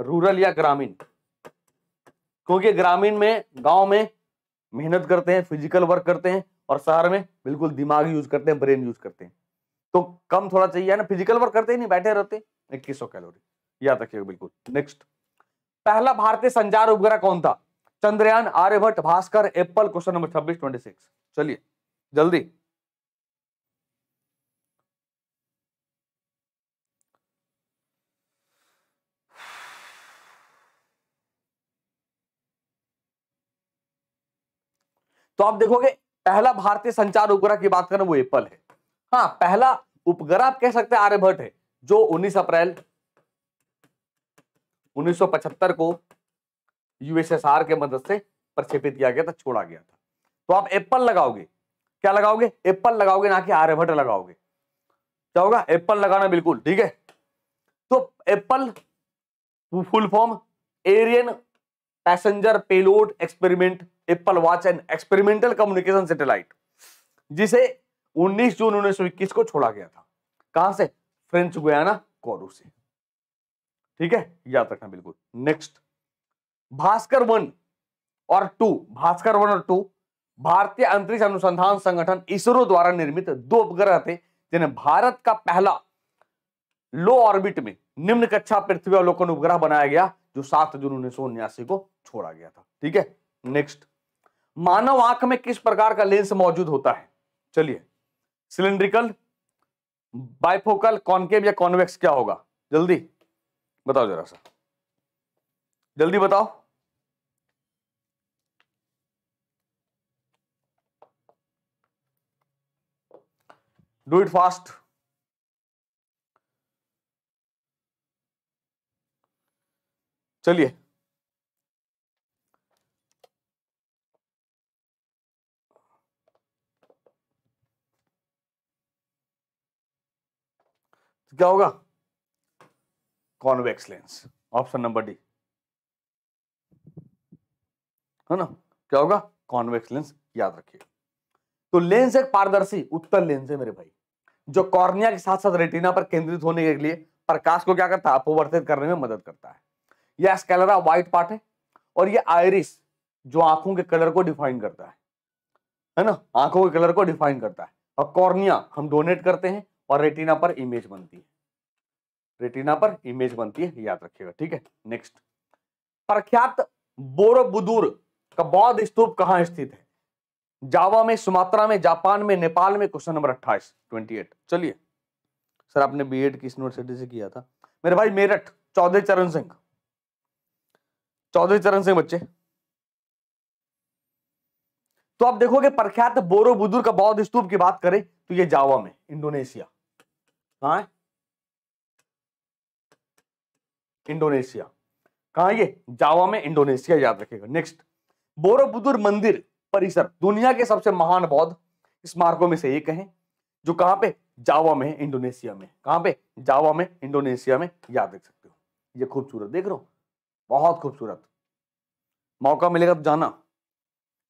रूरल या ग्रामीण क्योंकि ग्रामीण में गांव में मेहनत करते हैं फिजिकल वर्क करते हैं और शहर में बिल्कुल दिमाग यूज करते हैं ब्रेन यूज करते हैं तो कम थोड़ा चाहिए ना फिजिकल वर्क करते ही नहीं बैठे रहते इक्कीस सौ कैलोरी याद रखिएगा बिल्कुल नेक्स्ट पहला भारतीय संचार उपग्रह कौन था Chandrayaan Aryabhata Bhaskara APPLE question number छब्बीस ट्वेंटी सिक्स चलिए जल्दी तो आप देखोगे पहला भारतीय संचार उपग्रह की बात करें वो एप्पल है हाँ पहला उपग्रह आप कह सकते हैं आर्यभट्ट है जो 19 अप्रैल 1975 को यूएसएसआर के मदद से प्रक्षेपित किया गया था छोड़ा गया था तो आप एप्पल लगाओगे क्या लगाओगे एप्पल लगाओगे ना कि आर्यभट्ट लगाओगे क्या होगा एप्पल लगाना बिल्कुल ठीक है तो APPLE full form Ariane passenger payload experiment APPLE watch and experimental communication satellite जिसे 19 जून उन्नीस को छोड़ा गया था कहां से फ्रेंच गुयाना कोरू से ठीक है याद रखना बिल्कुल नेक्स्ट भास्कर वन और टू भास्कर वन और टू भारतीय अंतरिक्ष अनुसंधान संगठन इसरो द्वारा निर्मित दो उपग्रह थे जिन्हें भारत का पहला लो ऑर्बिट में निम्न कक्षा पृथ्वी अवलोकन उपग्रह बनाया गया जो सात जून उन्नीस को छोड़ा गया था ठीक है नेक्स्ट मानव आंख में किस प्रकार का लेंस मौजूद होता है चलिए सिलेंड्रिकल बाइफोकल कॉन्केव या कॉन्वेक्स क्या होगा जल्दी बताओ जरा सा जल्दी बताओ डू इट फास्ट चलिए क्या होगा convex lens option number D है ना क्या होगा कॉन्वेक्स लेंस याद रखिए तो लेंस एक पारदर्शी उत्तर लेंस है मेरे भाई जो कॉर्निया के साथ साथ रेटिना पर केंद्रित होने के लिए प्रकाश को क्या करता है अपवर्तित करने में मदद करता है यह स्केलरा व्हाइट पार्ट है और यह आयरिस जो आंखों के कलर को डिफाइन करता है है ना आंखों के कलर को डिफाइन करता है और कॉर्निया हम डोनेट करते हैं और रेटिना पर इमेज बनती है रेटिना पर इमेज बनती है याद रखिएगा ठीक है नेक्स्ट प्रख्यात बोरबुदूर का बौद्ध स्तूप कहां स्थित है जावा में सुमात्रा में जापान में नेपाल में क्वेश्चन नंबर अट्ठाईस ट्वेंटी एट चलिए सर आपने एड किस यूनिवर्सिटी से किया था मेरे भाई मेरठ चौधरी चरण सिंह चौधरी चरण सिंह बच्चे तो आप देखोगे प्रख्यात बोरोबुदूर का बौद्ध स्तूप की बात करें तो ये जावा में इंडोनेशिया कहा है इंडोनेशिया कहा ये जावा में इंडोनेशिया याद रखेगा नेक्स्ट बोरोबुदुर मंदिर परिसर दुनिया के सबसे महान बौद्ध स्मारकों में से एक है जो कहां पे जावा में इंडोनेशिया में कहां पे जावा में इंडोनेशिया में याद रख सकते हो ये खूबसूरत देख रहे हो बहुत खूबसूरत मौका मिलेगा तो जाना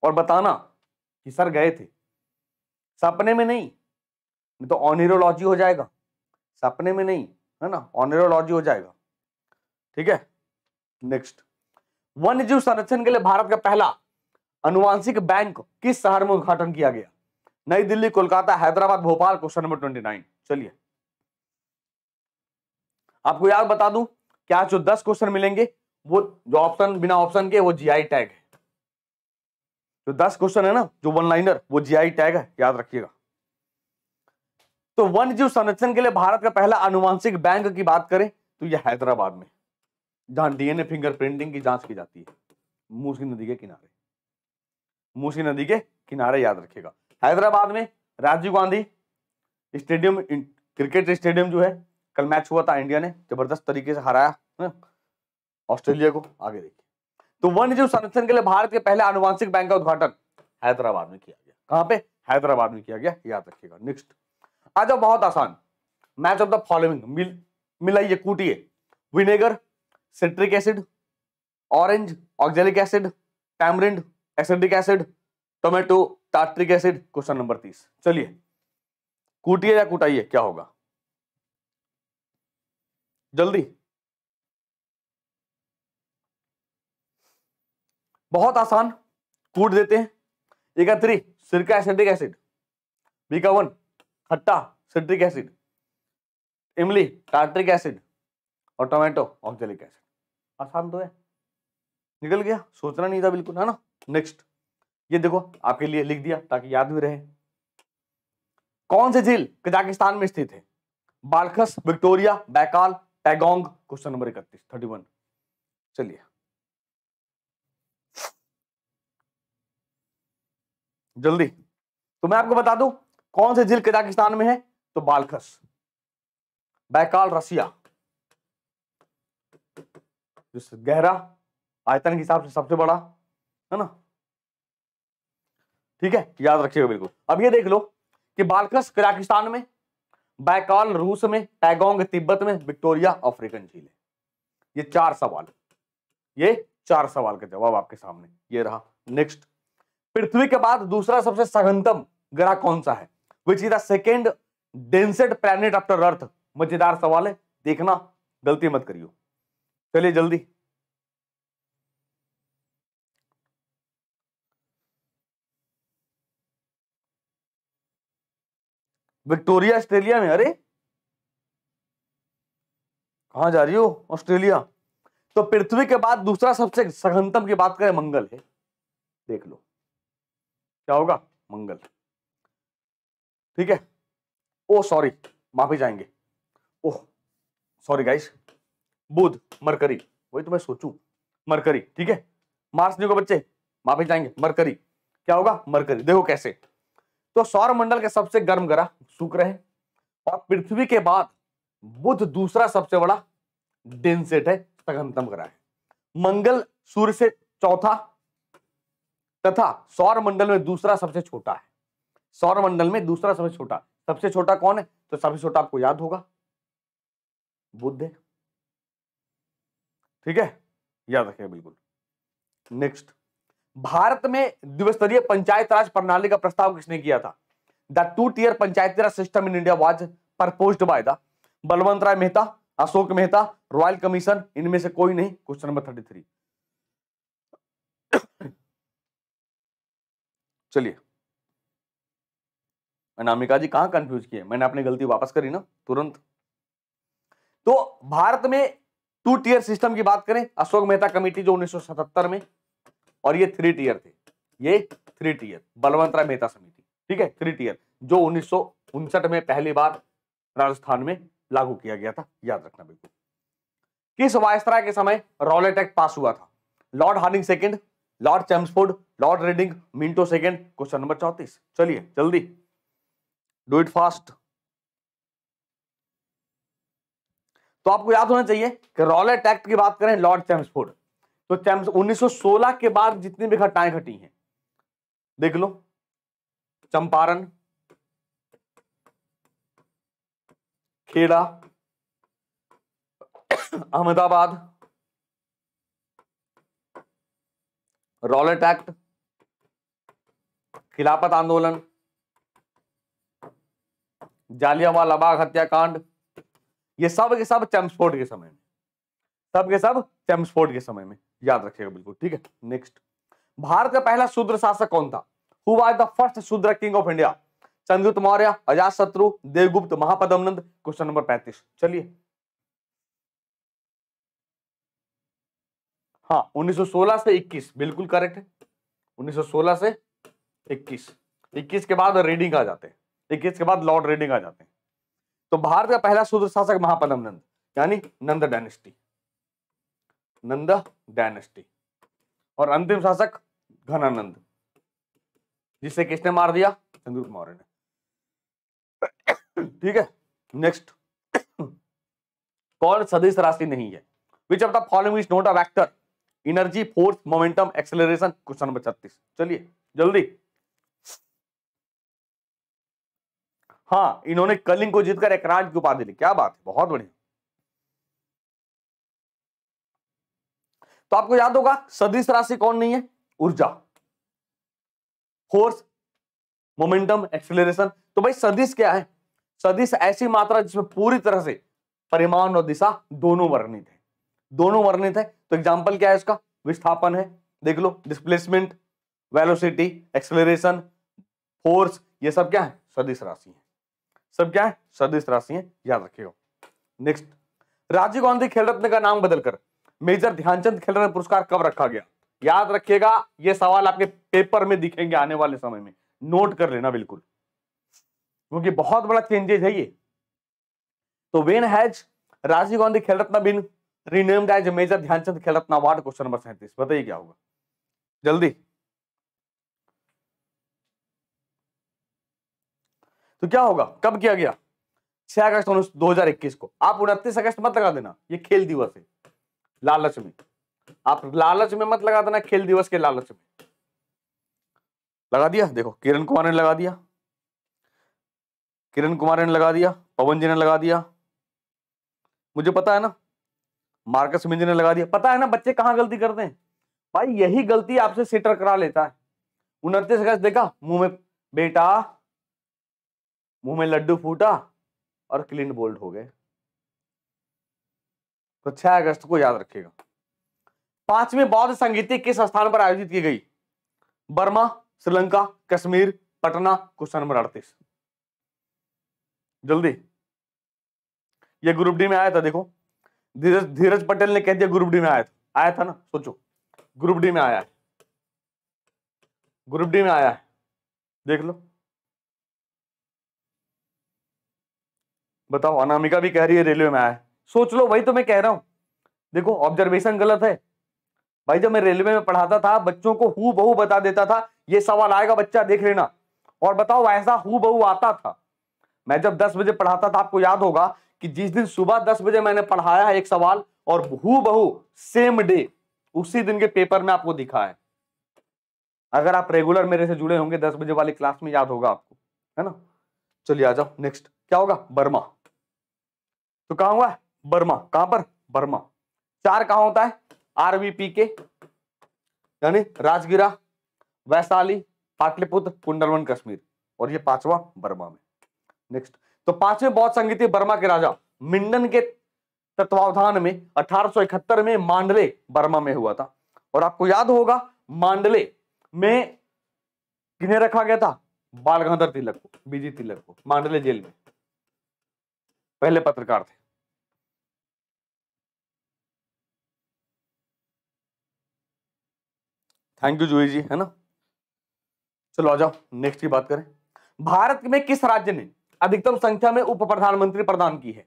और बताना कि सर गए थे सपने में नहीं तो ऑनिरोलॉजी हो जाएगा सपने में नहीं है ना ऑनरोलॉजी हो जाएगा ठीक है नेक्स्ट वन्य जीव संरक्षण के लिए भारत का पहला अनुवांशिक बैंक किस शहर में उद्घाटन किया गया नई Delhi Kolkata Hyderabad Bhopal question number twenty nine चलिए आपको याद बता दूं क्या जो दस क्वेश्चन मिलेंगे वो जो ऑप्शन बिना ऑप्शन के वो जीआई टैग है जो दस क्वेश्चन है ना जो वन लाइनर वो जीआई टैग है याद रखिएगा तो वन्य जीव संरक्षण के लिए भारत का पहला अनुवांशिक बैंक की बात करें तो यह हैदराबाद में जहां डीएनए फिंगर प्रिंटिंग की जांच की जाती है मूसी नदी के किनारे मूसी नदी के किनारे याद रखिएगा हैदराबाद में Rajiv Gandhi stadium cricket stadium जो है कल मैच हुआ था इंडिया ने जबरदस्त तरीके से हराया हाँ, ऑस्ट्रेलिया को आगे देखिए तो वन्य जीव संरक्षण के लिए भारत के पहले अनुवांशिक बैंक का उद्घाटन हैदराबाद में किया गया कहां पे हैदराबाद में किया गया याद रखिएगा नेक्स्ट आ जाओ बहुत आसान मैच ऑफ द फॉलोइंग मिल मिलाइए कूटिए vinegar citric acid orange oxalic acid tamarind acidic acid tomato tartaric acid question number तीस चलिए कूटिए या कूटाइए क्या होगा जल्दी बहुत आसान कूट देते हैं एक का थ्री सिरका एसिडिक एसिड बी का वन खट्टा सिट्रिक एसिड इमली टार्ट्रिक एसिड और टोमेटो ऑक्जेलिक एसिड आसान तो है निकल गया सोचना नहीं था बिल्कुल है ना नेक्स्ट ये देखो आपके लिए लिख दिया ताकि याद भी रहे कौन से झील कजाकिस्तान में स्थित है बालखस विक्टोरिया बैकाल टैगोंग क्वेश्चन नंबर इकतीस थर्टी वन चलिए जल्दी तो मैं आपको बता दूं कौन से झील कजाकिस्तान में है तो बालखस बैकाल रसिया गहरा आयतन के हिसाब से सबसे बड़ा है ना ठीक है याद रखिएगा बिल्कुल अब ये देख लो कि बालकस कजाकिस्तान में बैकाल रूस में टैगोंग तिब्बत में विक्टोरिया अफ्रीकन झील है ये चार सवाल ये चार सवाल का जवाब आपके सामने ये रहा नेक्स्ट पृथ्वी के बाद दूसरा सबसे सघनतम ग्रह कौन सा है which is the second densed planet after earth मजेदार सवाल है देखना गलती मत करियो चलिए जल्दी विक्टोरिया ऑस्ट्रेलिया में अरे कहा जा रही हो ऑस्ट्रेलिया तो पृथ्वी के बाद दूसरा सबसे सघनतम की बात करें मंगल है देख लो क्या होगा मंगल ठीक है ओ सॉरी माफी जाएंगे ओह सॉरी गाइस बुध मरकरी वही तो मैं सोचू मरकरी ठीक है मार्स देखो बच्चे माफी जाएंगे मरकरी क्या होगा मरकरी देखो कैसे तो सौर मंडल के सबसे गर्म ग्रह शुक्र है और पृथ्वी के बाद बुध दूसरा सबसे बड़ा डेंसेट है सघनतम ग्रह है मंगल सूर्य से चौथा तथा सौर मंडल में दूसरा सबसे छोटा है सौरमंडल में दूसरा सबसे छोटा सबसे छोटा कौन है तो सबसे छोटा आपको याद होगा बुद्ध है ठीक है याद रखेगा बिल्कुल नेक्स्ट भारत में द्विस्तरीय पंचायत राज प्रणाली का प्रस्ताव किसने किया था the two tier panchayati raj system in India was proposed by the Balwant Rai Mehta Ashok Mehta royal commission इनमें से कोई नहीं क्वेश्चन नंबर थर्टी थ्री चलिए मैंने अमिका जी कहां कंफ्यूज किए मैंने अपनी गलती वापस करी ना तुरंत तो भारत में टू टीयर सिस्टम की बात करें अशोक मेहता कमेटी जो 1977 में और ये थ्री टीयर थे ये थ्री टीयर बलवंत राय मेहता समिति ठीक है थ्री टीयर जो उन्नीस में पहली बार राजस्थान में लागू किया गया था याद रखना बिल्कुल किस वायसराय के समय रॉलेट एक्ट पास हुआ था Lord Hardinge second Lord Chelmsford Lord Reading Minto second question number चौतीस चलिए जल्दी डू इट फास्ट तो आपको याद होना चाहिए कि रॉलेट एक्ट की बात करें लॉर्ड चैम्सफोर्ड तो चैम्स 1916 के बाद जितनी भी घटनाएं घटी हैं देख लो चंपारण खेड़ा अहमदाबाद रॉलेट एक्ट खिलाफत आंदोलन जालियावाला बाग हत्याकांड ये सब के सब चमस्फोट के समय में सब के सब चमस्फोट के समय में याद रखिएगा बिल्कुल ठीक है नेक्स्ट भारत का पहला शूद्र शासक कौन था who was the first Shudra king of India Chandragupta Maurya Ajatashatru Devagupta महापदमनंद question number पैंतीस चलिए हाँ 1916 से 21 बिल्कुल करेक्ट है 1916 से 21 21 के बाद रीडिंग आ जाते हैं इक्कीस इसके बाद लॉर्ड रेडिंग आ जाते हैं तो भारत का पहला शूद्र शासक महापदम नंद यानी नंद डायनेस्टी नंद डायनेस्टी और अंतिम शासक घनानंद जिसे किसने मार दिया चंद्र मौर्य ने ठीक है नेक्स्ट कौन सदिश राशि नहीं है which of the following is not a vector energy force momentum acceleration question number छत्तीस चलिए जल्दी हाँ इन्होंने कलिंग को जीतकर एकराज की उपाधि ली क्या बात है बहुत बढ़िया तो आपको याद होगा सदिश राशि कौन नहीं है ऊर्जा फोर्स मोमेंटम एक्सिलेशन तो भाई सदिश क्या है सदिश ऐसी मात्रा जिसमें पूरी तरह से परिमाण और दिशा दोनों वर्णित है दोनों वर्णित है तो एग्जाम्पल क्या है इसका विस्थापन है देख लो डिस्प्लेसमेंट वेलोसिटी एक्सेलरेशन फोर्स ये सब क्या है सदिश राशि है सब क्या है सदिश राशि है याद रखिएगा नेक्स्ट राजीव गांधी खेल रत्न का नाम बदलकर मेजर ध्यानचंद खेल रत्न पुरस्कार कब रखा गया याद रखिएगा ये सवाल आपके पेपर में दिखेंगे आने वाले समय में नोट कर लेना बिल्कुल क्योंकि बहुत बड़ा चेंजेज है ये तो when has Rajiv Gandhi Khel Ratna been renamed as major Dhyan Chand Khel Ratna award question number सैंतीस बताइए क्या होगा जल्दी तो क्या होगा कब किया गया छह अगस्त उन्नीस दो हजार इक्कीस को आप उनतीस अगस्त मत लगा देना ये खेल दिवस है लालच में आप लालच में मत लगा देना खेल दिवस के लालच में लगा दिया देखो किरण कुमार ने लगा दिया किरण कुमार ने लगा दिया पवन जी ने लगा दिया मुझे पता है ना मार्कस मिंज ने लगा दिया पता है ना बच्चे कहाँ गलती करते हैं भाई यही गलती आपसे सेटर करा लेता है उनतीस अगस्त देखा मुंह में बेटा मुंह में लड्डू फूटा और क्लीन बोल्ड हो गए तो छह अगस्त को याद रखिएगा पांचवी बौद्ध संगीति किस स्थान पर आयोजित की गई Burma Sri Lanka Kashmir Patna question number अड़तीस जल्दी ये ग्रुप डी में आया था देखो धीरज धीरज पटेल ने कह दिया ग्रुप डी में आया था आया था ना सोचो ग्रुप डी में आया है ग्रुप डी में आया है देख लो बताओ अनामिका भी कह रही है रेलवे में आए सोच लो भाई तो मैं कह रहा हूं देखो ऑब्जर्वेशन गलत है भाई जब मैं रेलवे में पढ़ाता था बच्चों को हु बहू बता देता था ये सवाल आएगा बच्चा देख लेना और बताओ ऐसा हु बहू आता था मैं जब दस बजे पढ़ाता था आपको याद होगा कि जिस दिन सुबह दस बजे मैंने पढ़ाया है एक सवाल और हु बहू सेम डे उसी दिन के पेपर में आपको दिखा है अगर आप रेगुलर मेरे से जुड़े होंगे दस बजे वाली क्लास में याद होगा आपको है ना चलिए आ जाओ नेक्स्ट क्या होगा बर्मा तो कहा हुआ बर्मा कहां पर बर्मा चार कहा होता है आरवीपी के यानी राजगिरा वैशाली पाटलिपुत्र कुंडलवन कश्मीर और ये पांचवा बर्मा में नेक्स्ट तो पांचवें बौद्ध संगीत बर्मा के राजा मिंडन के तत्वावधान में 1871 में मांडले बर्मा में हुआ था और आपको याद होगा मांडले में किन्हें रखा गया था बाल गंधर तिलक को बीजी तिलक को मांडले जेल में पहले पत्रकार थे थैंक यू जूही जी है ना चलो आ जाओ नेक्स्ट की बात करें भारत में किस राज्य ने अधिकतम संख्या में उप प्रधानमंत्री प्रदान की है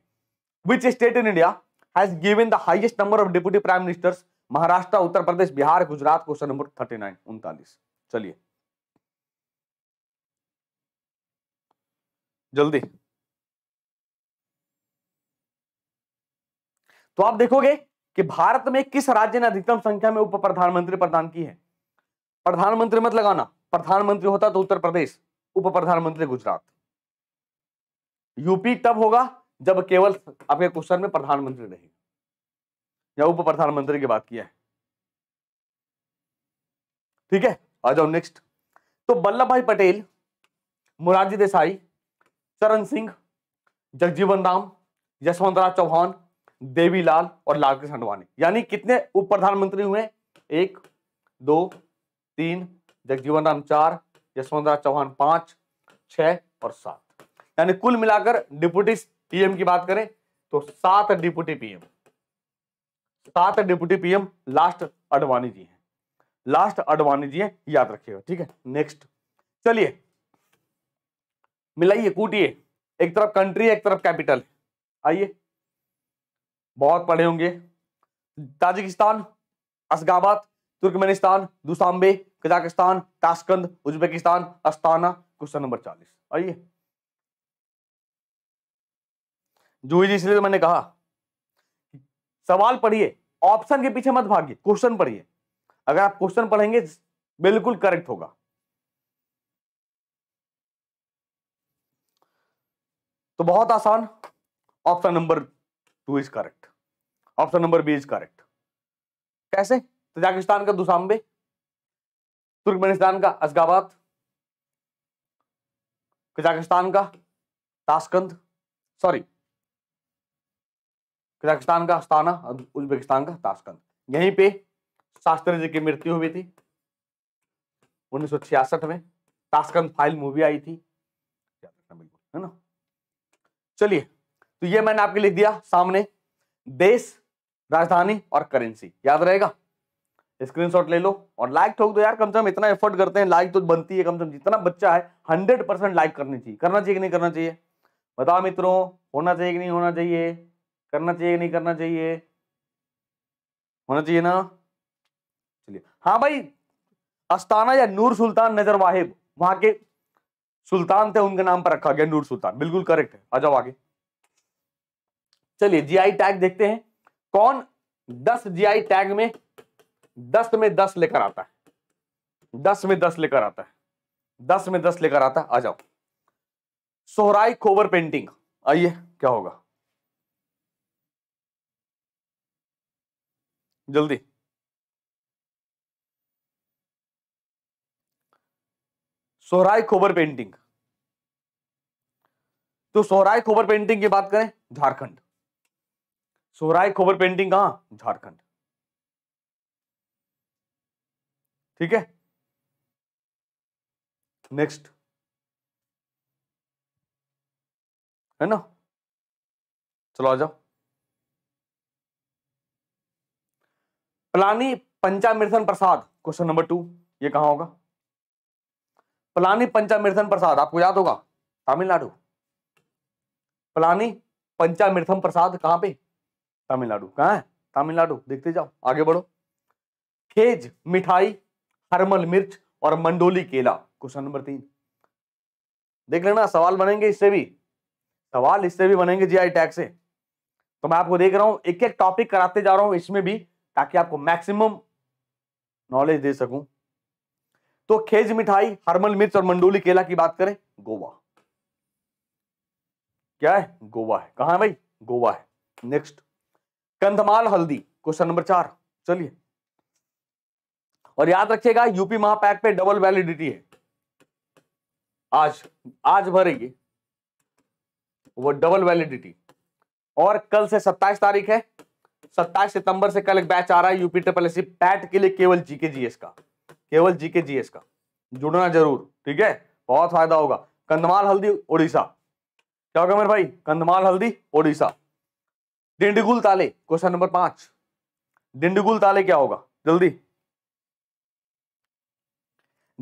which state in India has given the highest number of deputy prime ministers Maharashtra Uttar Pradesh Bihar Gujarat question number thirty nine उनतालीस चलिए जल्दी तो आप देखोगे कि भारत में किस राज्य ने अधिकतम संख्या में उप प्रधानमंत्री प्रदान की है प्रधानमंत्री मत लगाना प्रधानमंत्री होता तो उत्तर प्रदेश उप प्रधानमंत्री गुजरात यूपी तब होगा जब केवल आपके क्वेश्चन में प्रधानमंत्री नहीं या उप प्रधानमंत्री की बात किया है ठीक है आ जाओ नेक्स्ट तो वल्लभ भाई पटेल मुरारजी देसाई चरण सिंह जगजीवन राम यशवंतराव चौहान देवीलाल और लालकृष्ण अडवाणी यानी कितने उप प्रधानमंत्री हुए एक दो तीन जगजीवन राम चार यशवंतराव चौहान पांच छह और सात यानी कुल मिलाकर डिप्यूटी पीएम की बात करें तो सात डिप्यूटी पीएम सात deputy PM last Advani ji हैं लास्ट अडवाणी जी हैं याद रखिएगा ठीक है नेक्स्ट चलिए मिलाइए कूटिए एक तरफ कंट्री एक तरफ कैपिटल आइए बहुत पढ़े होंगे Tajikistan Ashgabat Turkmenistan Dushanbe Kazakhstan Tashkent Uzbekistan Astana question number चालीस आइए जूही जी इसलिए तो मैंने कहा सवाल पढ़िए ऑप्शन के पीछे मत भागिए क्वेश्चन पढ़िए अगर आप क्वेश्चन पढ़ेंगे बिल्कुल करेक्ट होगा तो बहुत आसान option number two is correct option number B is correct कैसे तजाकिस्तान का दुशाम्बे तुर्कमेनिस्तान का असगाबाद कजाकिस्तान का ताशकंद सॉरी कजाकिस्तान का अस्ताना उज्बेकिस्तान का ताशकंद यहीं पे शास्त्री जी की मृत्यु हुई थी उन्नीस में ताशकंद फाइल मूवी आई थी है ना चलिए तो ये मैंने आपके लिख दिया सामने देश राजधानी और करेंसी याद रहेगा स्क्रीनशॉट ले लो और लाइक ठोक दो यार कम से कम इतना एफर्ट करते हैं लाइक तो बनती है कम से कम जितना बच्चा है हंड्रेड परसेंट लाइक करनी चाहिए करना चाहिए कि नहीं करना चाहिए बताओ मित्रों होना चाहिए कि नहीं होना चाहिए करना चाहिए कि नहीं करना चाहिए होना चाहिए ना चलिए हाँ भाई अस्ताना या नूर सुल्तान नजर वाहिब वहां के सुल्तान थे उनके नाम पर रखा गया नूर सुल्तान बिल्कुल करेक्ट है आ जाओ आगे चलिए जीआई टैग देखते हैं कौन दस जीआई टैग में दस में दस लेकर आता है दस में दस लेकर आता है दस में दस लेकर आता है आ जाओ सोहराई खोबर पेंटिंग आइए क्या होगा जल्दी सोहराय खोबर पेंटिंग तो सोहराय खोबर पेंटिंग की बात करें झारखंड सोराय खोबर पेंटिंग कहां झारखंड ठीक है नेक्स्ट है ना चलो आ जाओ पलानी पंचामिर्थन प्रसाद क्वेश्चन नंबर टू ये कहां होगा पलानी पंचामिर्थन प्रसाद आपको याद होगा तमिलनाडु पलानी पंचामिर्थन प्रसाद कहां पे तमिलनाडु कहाँ है तमिलनाडु देखते जाओ आगे बढ़ो खेज मिठाई हरमल मिर्च और मंडोली केला क्वेश्चन नंबर तीन देख लेना सवाल बनेंगे इससे भी सवाल इससे भी बनेंगे जीआई टैग से तो मैं आपको देख रहा हूं एक एक टॉपिक कराते जा रहा हूं इसमें भी ताकि आपको मैक्सिमम नॉलेज दे सकूं तो खेज मिठाई हरमल मिर्च और मंडोली केला की बात करें गोवा क्या है गोवा है कहा है भाई गोवा है नेक्स्ट कंधमाल हल्दी क्वेश्चन नंबर चार चलिए और याद रखिएगा यूपी महापैक पे डबल वैलिडिटी है आज आज भरेगी वो डबल वैलिडिटी और कल से 27 तारीख है 27 सितंबर से कल एक बैच आ रहा है यूपी ट्रिपल एससी पैट के लिए केवल जीके जीएस का केवल जीके जीएस का जुड़ना जरूर ठीक है बहुत फायदा होगा कंधमाल हल्दी ओडिशा क्या होगा मेरे भाई कंधमाल हल्दी ओडिशा डिंडगुल ताले क्वेश्चन नंबर पांच डिंडगुल ताले क्या होगा जल्दी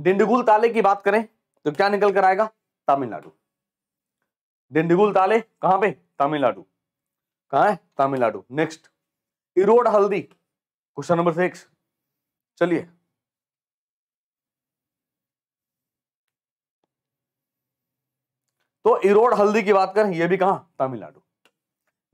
डिंडगुल ताले की बात करें तो क्या निकल कर आएगा तमिलनाडु डिंडगुल ताले कहां पे तमिलनाडु कहा है तमिलनाडु नेक्स्ट इरोड हल्दी क्वेश्चन नंबर सिक्स चलिए तो इरोड हल्दी की बात करें यह भी कहा तमिलनाडु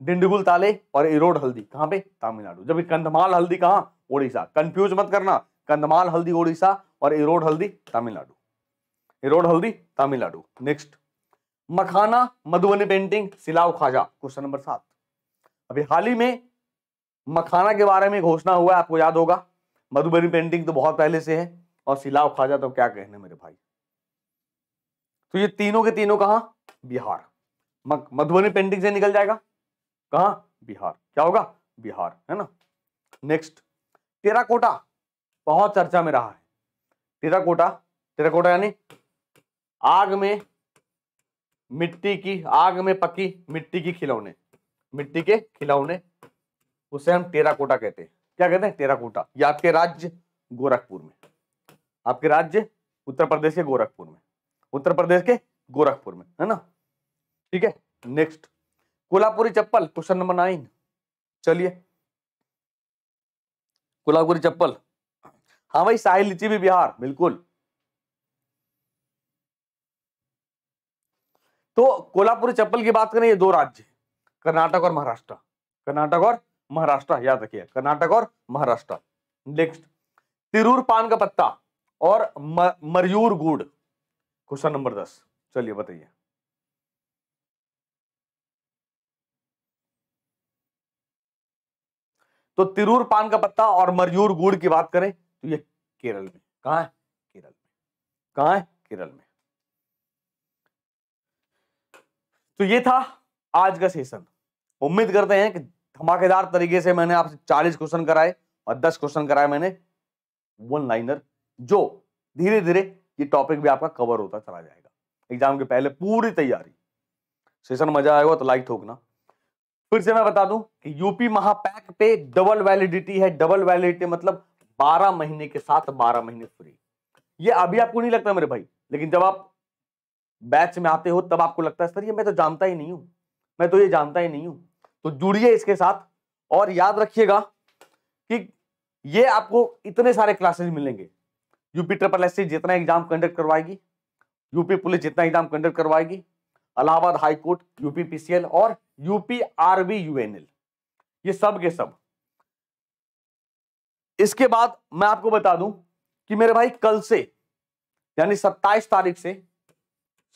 डिंडगुल ताले और इरोड हल्दी कहाँ पे तमिलनाडु जबकि कंधमाल हल्दी कहाँ ओडिशा कंफ्यूज मत करना कंधमाल हल्दी ओडिशा और इरोड हल्दी तमिलनाडु इरोड हल्दी Tamil Nadu next makhana Madhubani painting Silav khaja question number सात अभी हाल ही में मखाना के बारे में घोषणा हुआ है आपको याद होगा मधुबनी पेंटिंग तो बहुत पहले से है और सिलाव खाजा तो क्या कहने मेरे भाई तो ये तीनों के तीनों कहा बिहार मधुबनी पेंटिंग से निकल जाएगा कहा बिहार क्या होगा बिहार है ना नेक्स्ट टेराकोटा बहुत चर्चा में रहा है टेराकोटा टेराकोटा यानी आग में मिट्टी की आग में पकी मिट्टी की खिलौने मिट्टी के खिलौने उसे हम टेराकोटा कहते हैं क्या कहते हैं टेराकोटा ये आपके राज्य गोरखपुर में आपके राज्य उत्तर प्रदेश के गोरखपुर में उत्तर प्रदेश के गोरखपुर में है ना ठीक है next Kolhapuri chappal question number nine चलिए कोल्हापुरी चप्पल हाँ भाई साहिल लीची भी बिहार बिल्कुल तो कोल्हापुरी चप्पल की बात करें ये दो राज्य कर्नाटक और महाराष्ट्र कर्नाटक और महाराष्ट्र याद रखिए कर्नाटक और महाराष्ट्र नेक्स्ट तिरूर पान का पत्ता और मरयूर गुड़ क्वेश्चन नंबर दस चलिए बताइए तो तिरूर पान का पत्ता और मरयूर गुड़ की बात करें तो ये केरल में कहा है केरल में कहा है केरल में तो ये था आज का सेशन उम्मीद करते हैं कि धमाकेदार तरीके से मैंने आपसे 40 क्वेश्चन कराए और 10 क्वेश्चन कराए मैंने वन लाइनर जो धीरे धीरे ये टॉपिक भी आपका कवर होता चला जाएगा एग्जाम के पहले पूरी तैयारी सेशन मजा आएगा तो लाइक ठोकना फिर से मैं बता दूं कि यूपी महापैक पे डबल वैलिडिटी है डबल वैलिडिटी मतलब 12 महीने के साथ 12 महीने फ्री ये अभी आपको नहीं लगता मेरे भाई लेकिन जब आप बैच में आते हो तब आपको लगता है सर ये मैं तो जानता ही नहीं हूं मैं तो ये जानता ही नहीं हूं तो जुड़िए इसके साथ और याद रखिएगा कि ये आपको इतने सारे क्लासेज मिलेंगे यूपी ट्रिपल एस जितना एग्जाम कंडक्ट करवाएगी यूपी पुलिस जितना एग्जाम कंडक्ट करवाएगी अलाहाबाद हाईकोर्ट यूपी पीसीएल और यूपी यूएनएल ये सब के सब इसके बाद मैं आपको बता दूं कि मेरे भाई कल से यानी 27 तारीख से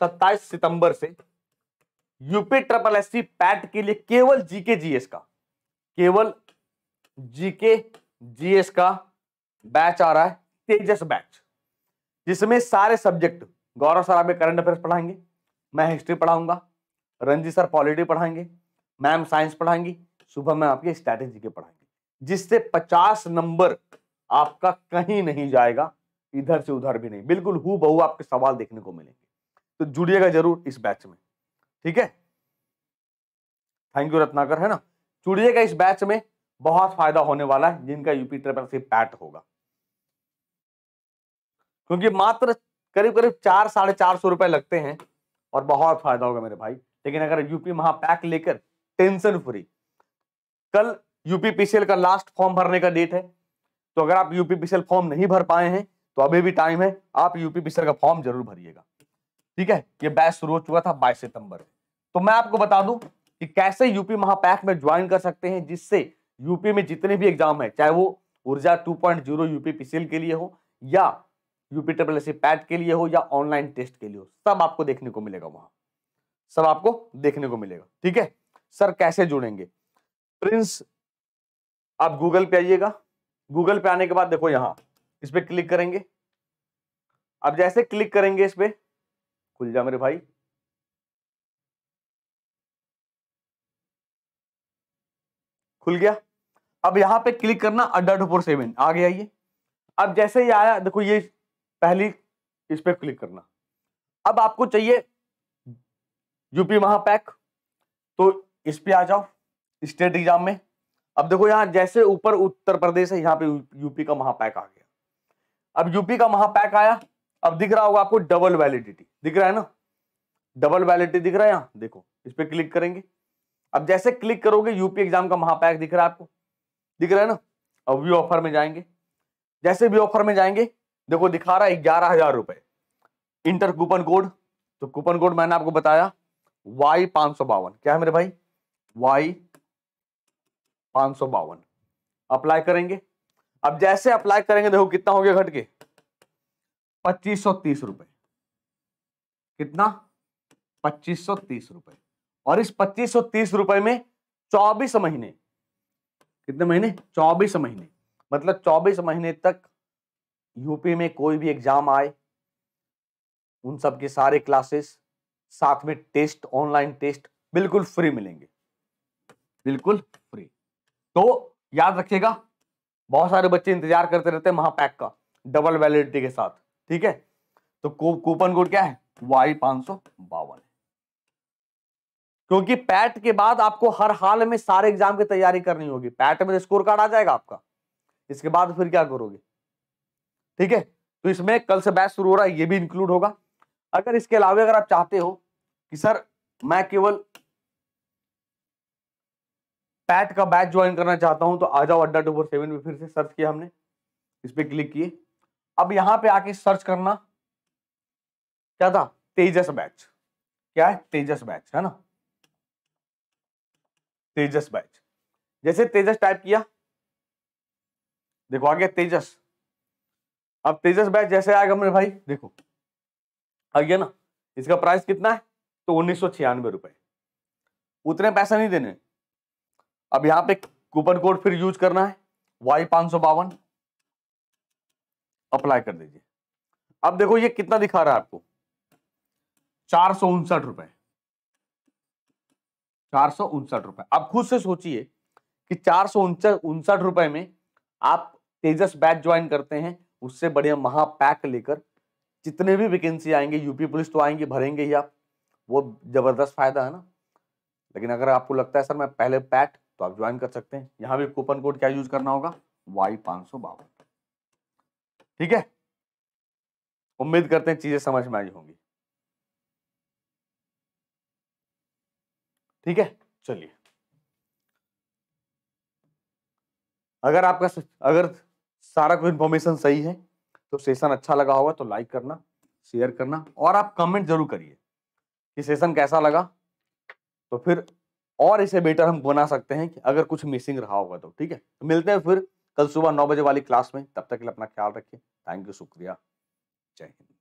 27 सितंबर से यूपी ट्रिपल एस पैट के लिए केवल जीके जीएस का केवल जीके जीएस का बैच आ रहा है तेजस बैच जिसमें सारे सब्जेक्ट गौरव सर आप करंट अफेयर्स पढ़ाएंगे मैं हिस्ट्री पढ़ाऊंगा रंजी सर पॉलिटी पढ़ाएंगे मैम साइंस पढ़ाएंगी सुबह मैम आपके स्ट्रैटेजी के पढ़ाएंगे जिससे पचास नंबर आपका कहीं नहीं जाएगा इधर से उधर भी नहीं बिल्कुल हु बहु आपके सवाल देखने को मिलेंगे तो जुड़िएगा जरूर इस बैच में ठीक है थैंक यू रत्नाकर है ना जुड़िएगा इस बैच में बहुत फायदा होने वाला है जिनका यूपी ट्रेपर से पैट होगा क्योंकि मात्र करीब करीब चार साढ़े चार सौ रुपए लगते हैं और बहुत फायदा होगा मेरे भाई लेकिन अगर यूपी महापैक लेकर टेंशन फ्री कल यूपीपीसीएल का लास्ट फॉर्म भरने का डेट है तो अगर आप यूपीपीसीएल फॉर्म नहीं भर पाए हैं तो अभी भी टाइम है आप यूपीपीसीएल का फॉर्म जरूर भरिएगा ठीक है ये बैच शुरू हो चुका था बाईस सितंबर तो मैं आपको बता दूं कि कैसे यूपी महापैक में ज्वाइन हाँ, कर सकते हैं जिससे यूपी में जितने भी एग्जाम है चाहे वो ऊर्जा 2.0 यूपी पीसीएल के लिए हो या यूपी ट्रिपल एस पैट के लिए हो या ऑनलाइन टेस्ट के लिए हो सब आपको देखने को मिलेगा वहां सब आपको देखने को मिलेगा ठीक है सर कैसे जुड़ेंगे प्रिंस आप गूगल पे आइएगा गूगल पे आने के बाद देखो यहां इस पर क्लिक करेंगे अब जैसे क्लिक करेंगे इस पर खुल जा मेरे भाई खुल गया अब यहां पे क्लिक करना अड्डा टू सेवन सेवन गया ये अब जैसे ही आया देखो ये पहली इस पर क्लिक करना अब आपको चाहिए यूपी महापैक तो इस पे आ जाओ स्टेट एग्जाम में अब देखो यहाँ जैसे ऊपर उत्तर प्रदेश है यहाँ पे यूपी का महापैक आ गया अब यूपी का महापैक आया अब दिख रहा होगा आपको डबल वैलिडिटी दिख रहा है ना डबल वैलिडिटी दिख रहा है यहाँ देखो इस पर क्लिक करेंगे अब जैसे क्लिक करोगे यूपी एग्जाम का महापैक दिख रहा है आपको दिख रहा है ना अब व्यू ऑफर में जाएंगे जैसे भी ऑफर में जाएंगे देखो दिखा रहा है ग्यारह हजार रुपए इंटर कूपन कोड तो कूपन कोड मैंने आपको बताया वाई पांच सौ बावन क्या है मेरे भाई वाई पांच सौ बावन अप्लाई करेंगे अब जैसे अप्लाई करेंगे देखो कितना हो गया घट के पच्चीस सौ तीस रुपए कितना पच्चीस सौ तीस रुपए और इस पच्चीस सौ तीस रुपए में चौबीस महीने कितने महीने चौबीस महीने मतलब चौबीस महीने तक यूपी में कोई भी एग्जाम आए उन सब के सारे क्लासेस साथ में टेस्ट ऑनलाइन टेस्ट बिल्कुल फ्री मिलेंगे बिल्कुल फ्री तो याद रखिएगा बहुत सारे बच्चे इंतजार करते रहते हैं महापैक का डबल वैलिडिटी के साथ ठीक है तो कूपन कोड क्या है वाई पांच सौ बावन क्योंकि पैट के बाद आपको हर हाल में सारे एग्जाम की तैयारी करनी होगी पैट में तो स्कोर कार्ड आ जाएगा आपका इसके बाद फिर क्या करोगे ठीक है तो इसमें कल से बैच शुरू हो रहा है ये भी इंक्लूड होगा अगर इसके अलावा अगर आप चाहते हो कि सर मैं केवल पैट का बैच ज्वाइन करना चाहता हूं तो आ जाओ अड्डा टू फोर सेवन में फिर से सर्च किया हमने इस पर क्लिक किए अब यहां पे आके सर्च करना क्या था तेजस बैच क्या है तेजस बैच है ना तेजस बैच जैसे तेजस टाइप किया देखो आ गया तेजस अब तेजस बैच जैसे आएगा मेरे भाई देखो आ गया ना इसका प्राइस कितना है तो उन्नीस सौ छियानवे रुपए उतने पैसे नहीं देने अब यहां पे कूपन कोड फिर यूज करना है वाई पांच सौ बावन अप्लाई कर दीजिए अब देखो ये कितना दिखा रहा है आपको चार सौ उनसठ रुपए चार सौ उनसठ रुपए आप खुद से सोचिए कि चार सौ उनसठ रुपए में आप तेजस बैच ज्वाइन करते हैं उससे बढ़िया महापैक लेकर जितने भी वैकेंसी आएंगे यूपी पुलिस तो आएंगे भरेंगे ही आप वो ज़बरदस्त फ़ायदा है ना लेकिन अगर आपको लगता है सर मैं पहले पैट तो आप ज्वाइन कर सकते हैं यहां भी कूपन कोड क्या यूज करना होगा वाई पांच सौ बावन ठीक है उम्मीद करते हैं चीज़ें समझ में आई होंगी ठीक है चलिए अगर आपका अगर सारा कोई इन्फॉर्मेशन सही है तो सेशन अच्छा लगा होगा तो लाइक करना शेयर करना और आप कमेंट जरूर करिए कि सेशन कैसा लगा तो फिर और इसे बेटर हम बना सकते हैं कि अगर कुछ मिसिंग रहा होगा तो ठीक है तो मिलते हैं फिर कल सुबह नौ बजे वाली क्लास में तब तक के लिए अपना ख्याल रखिए थैंक यू शुक्रिया जय हिंद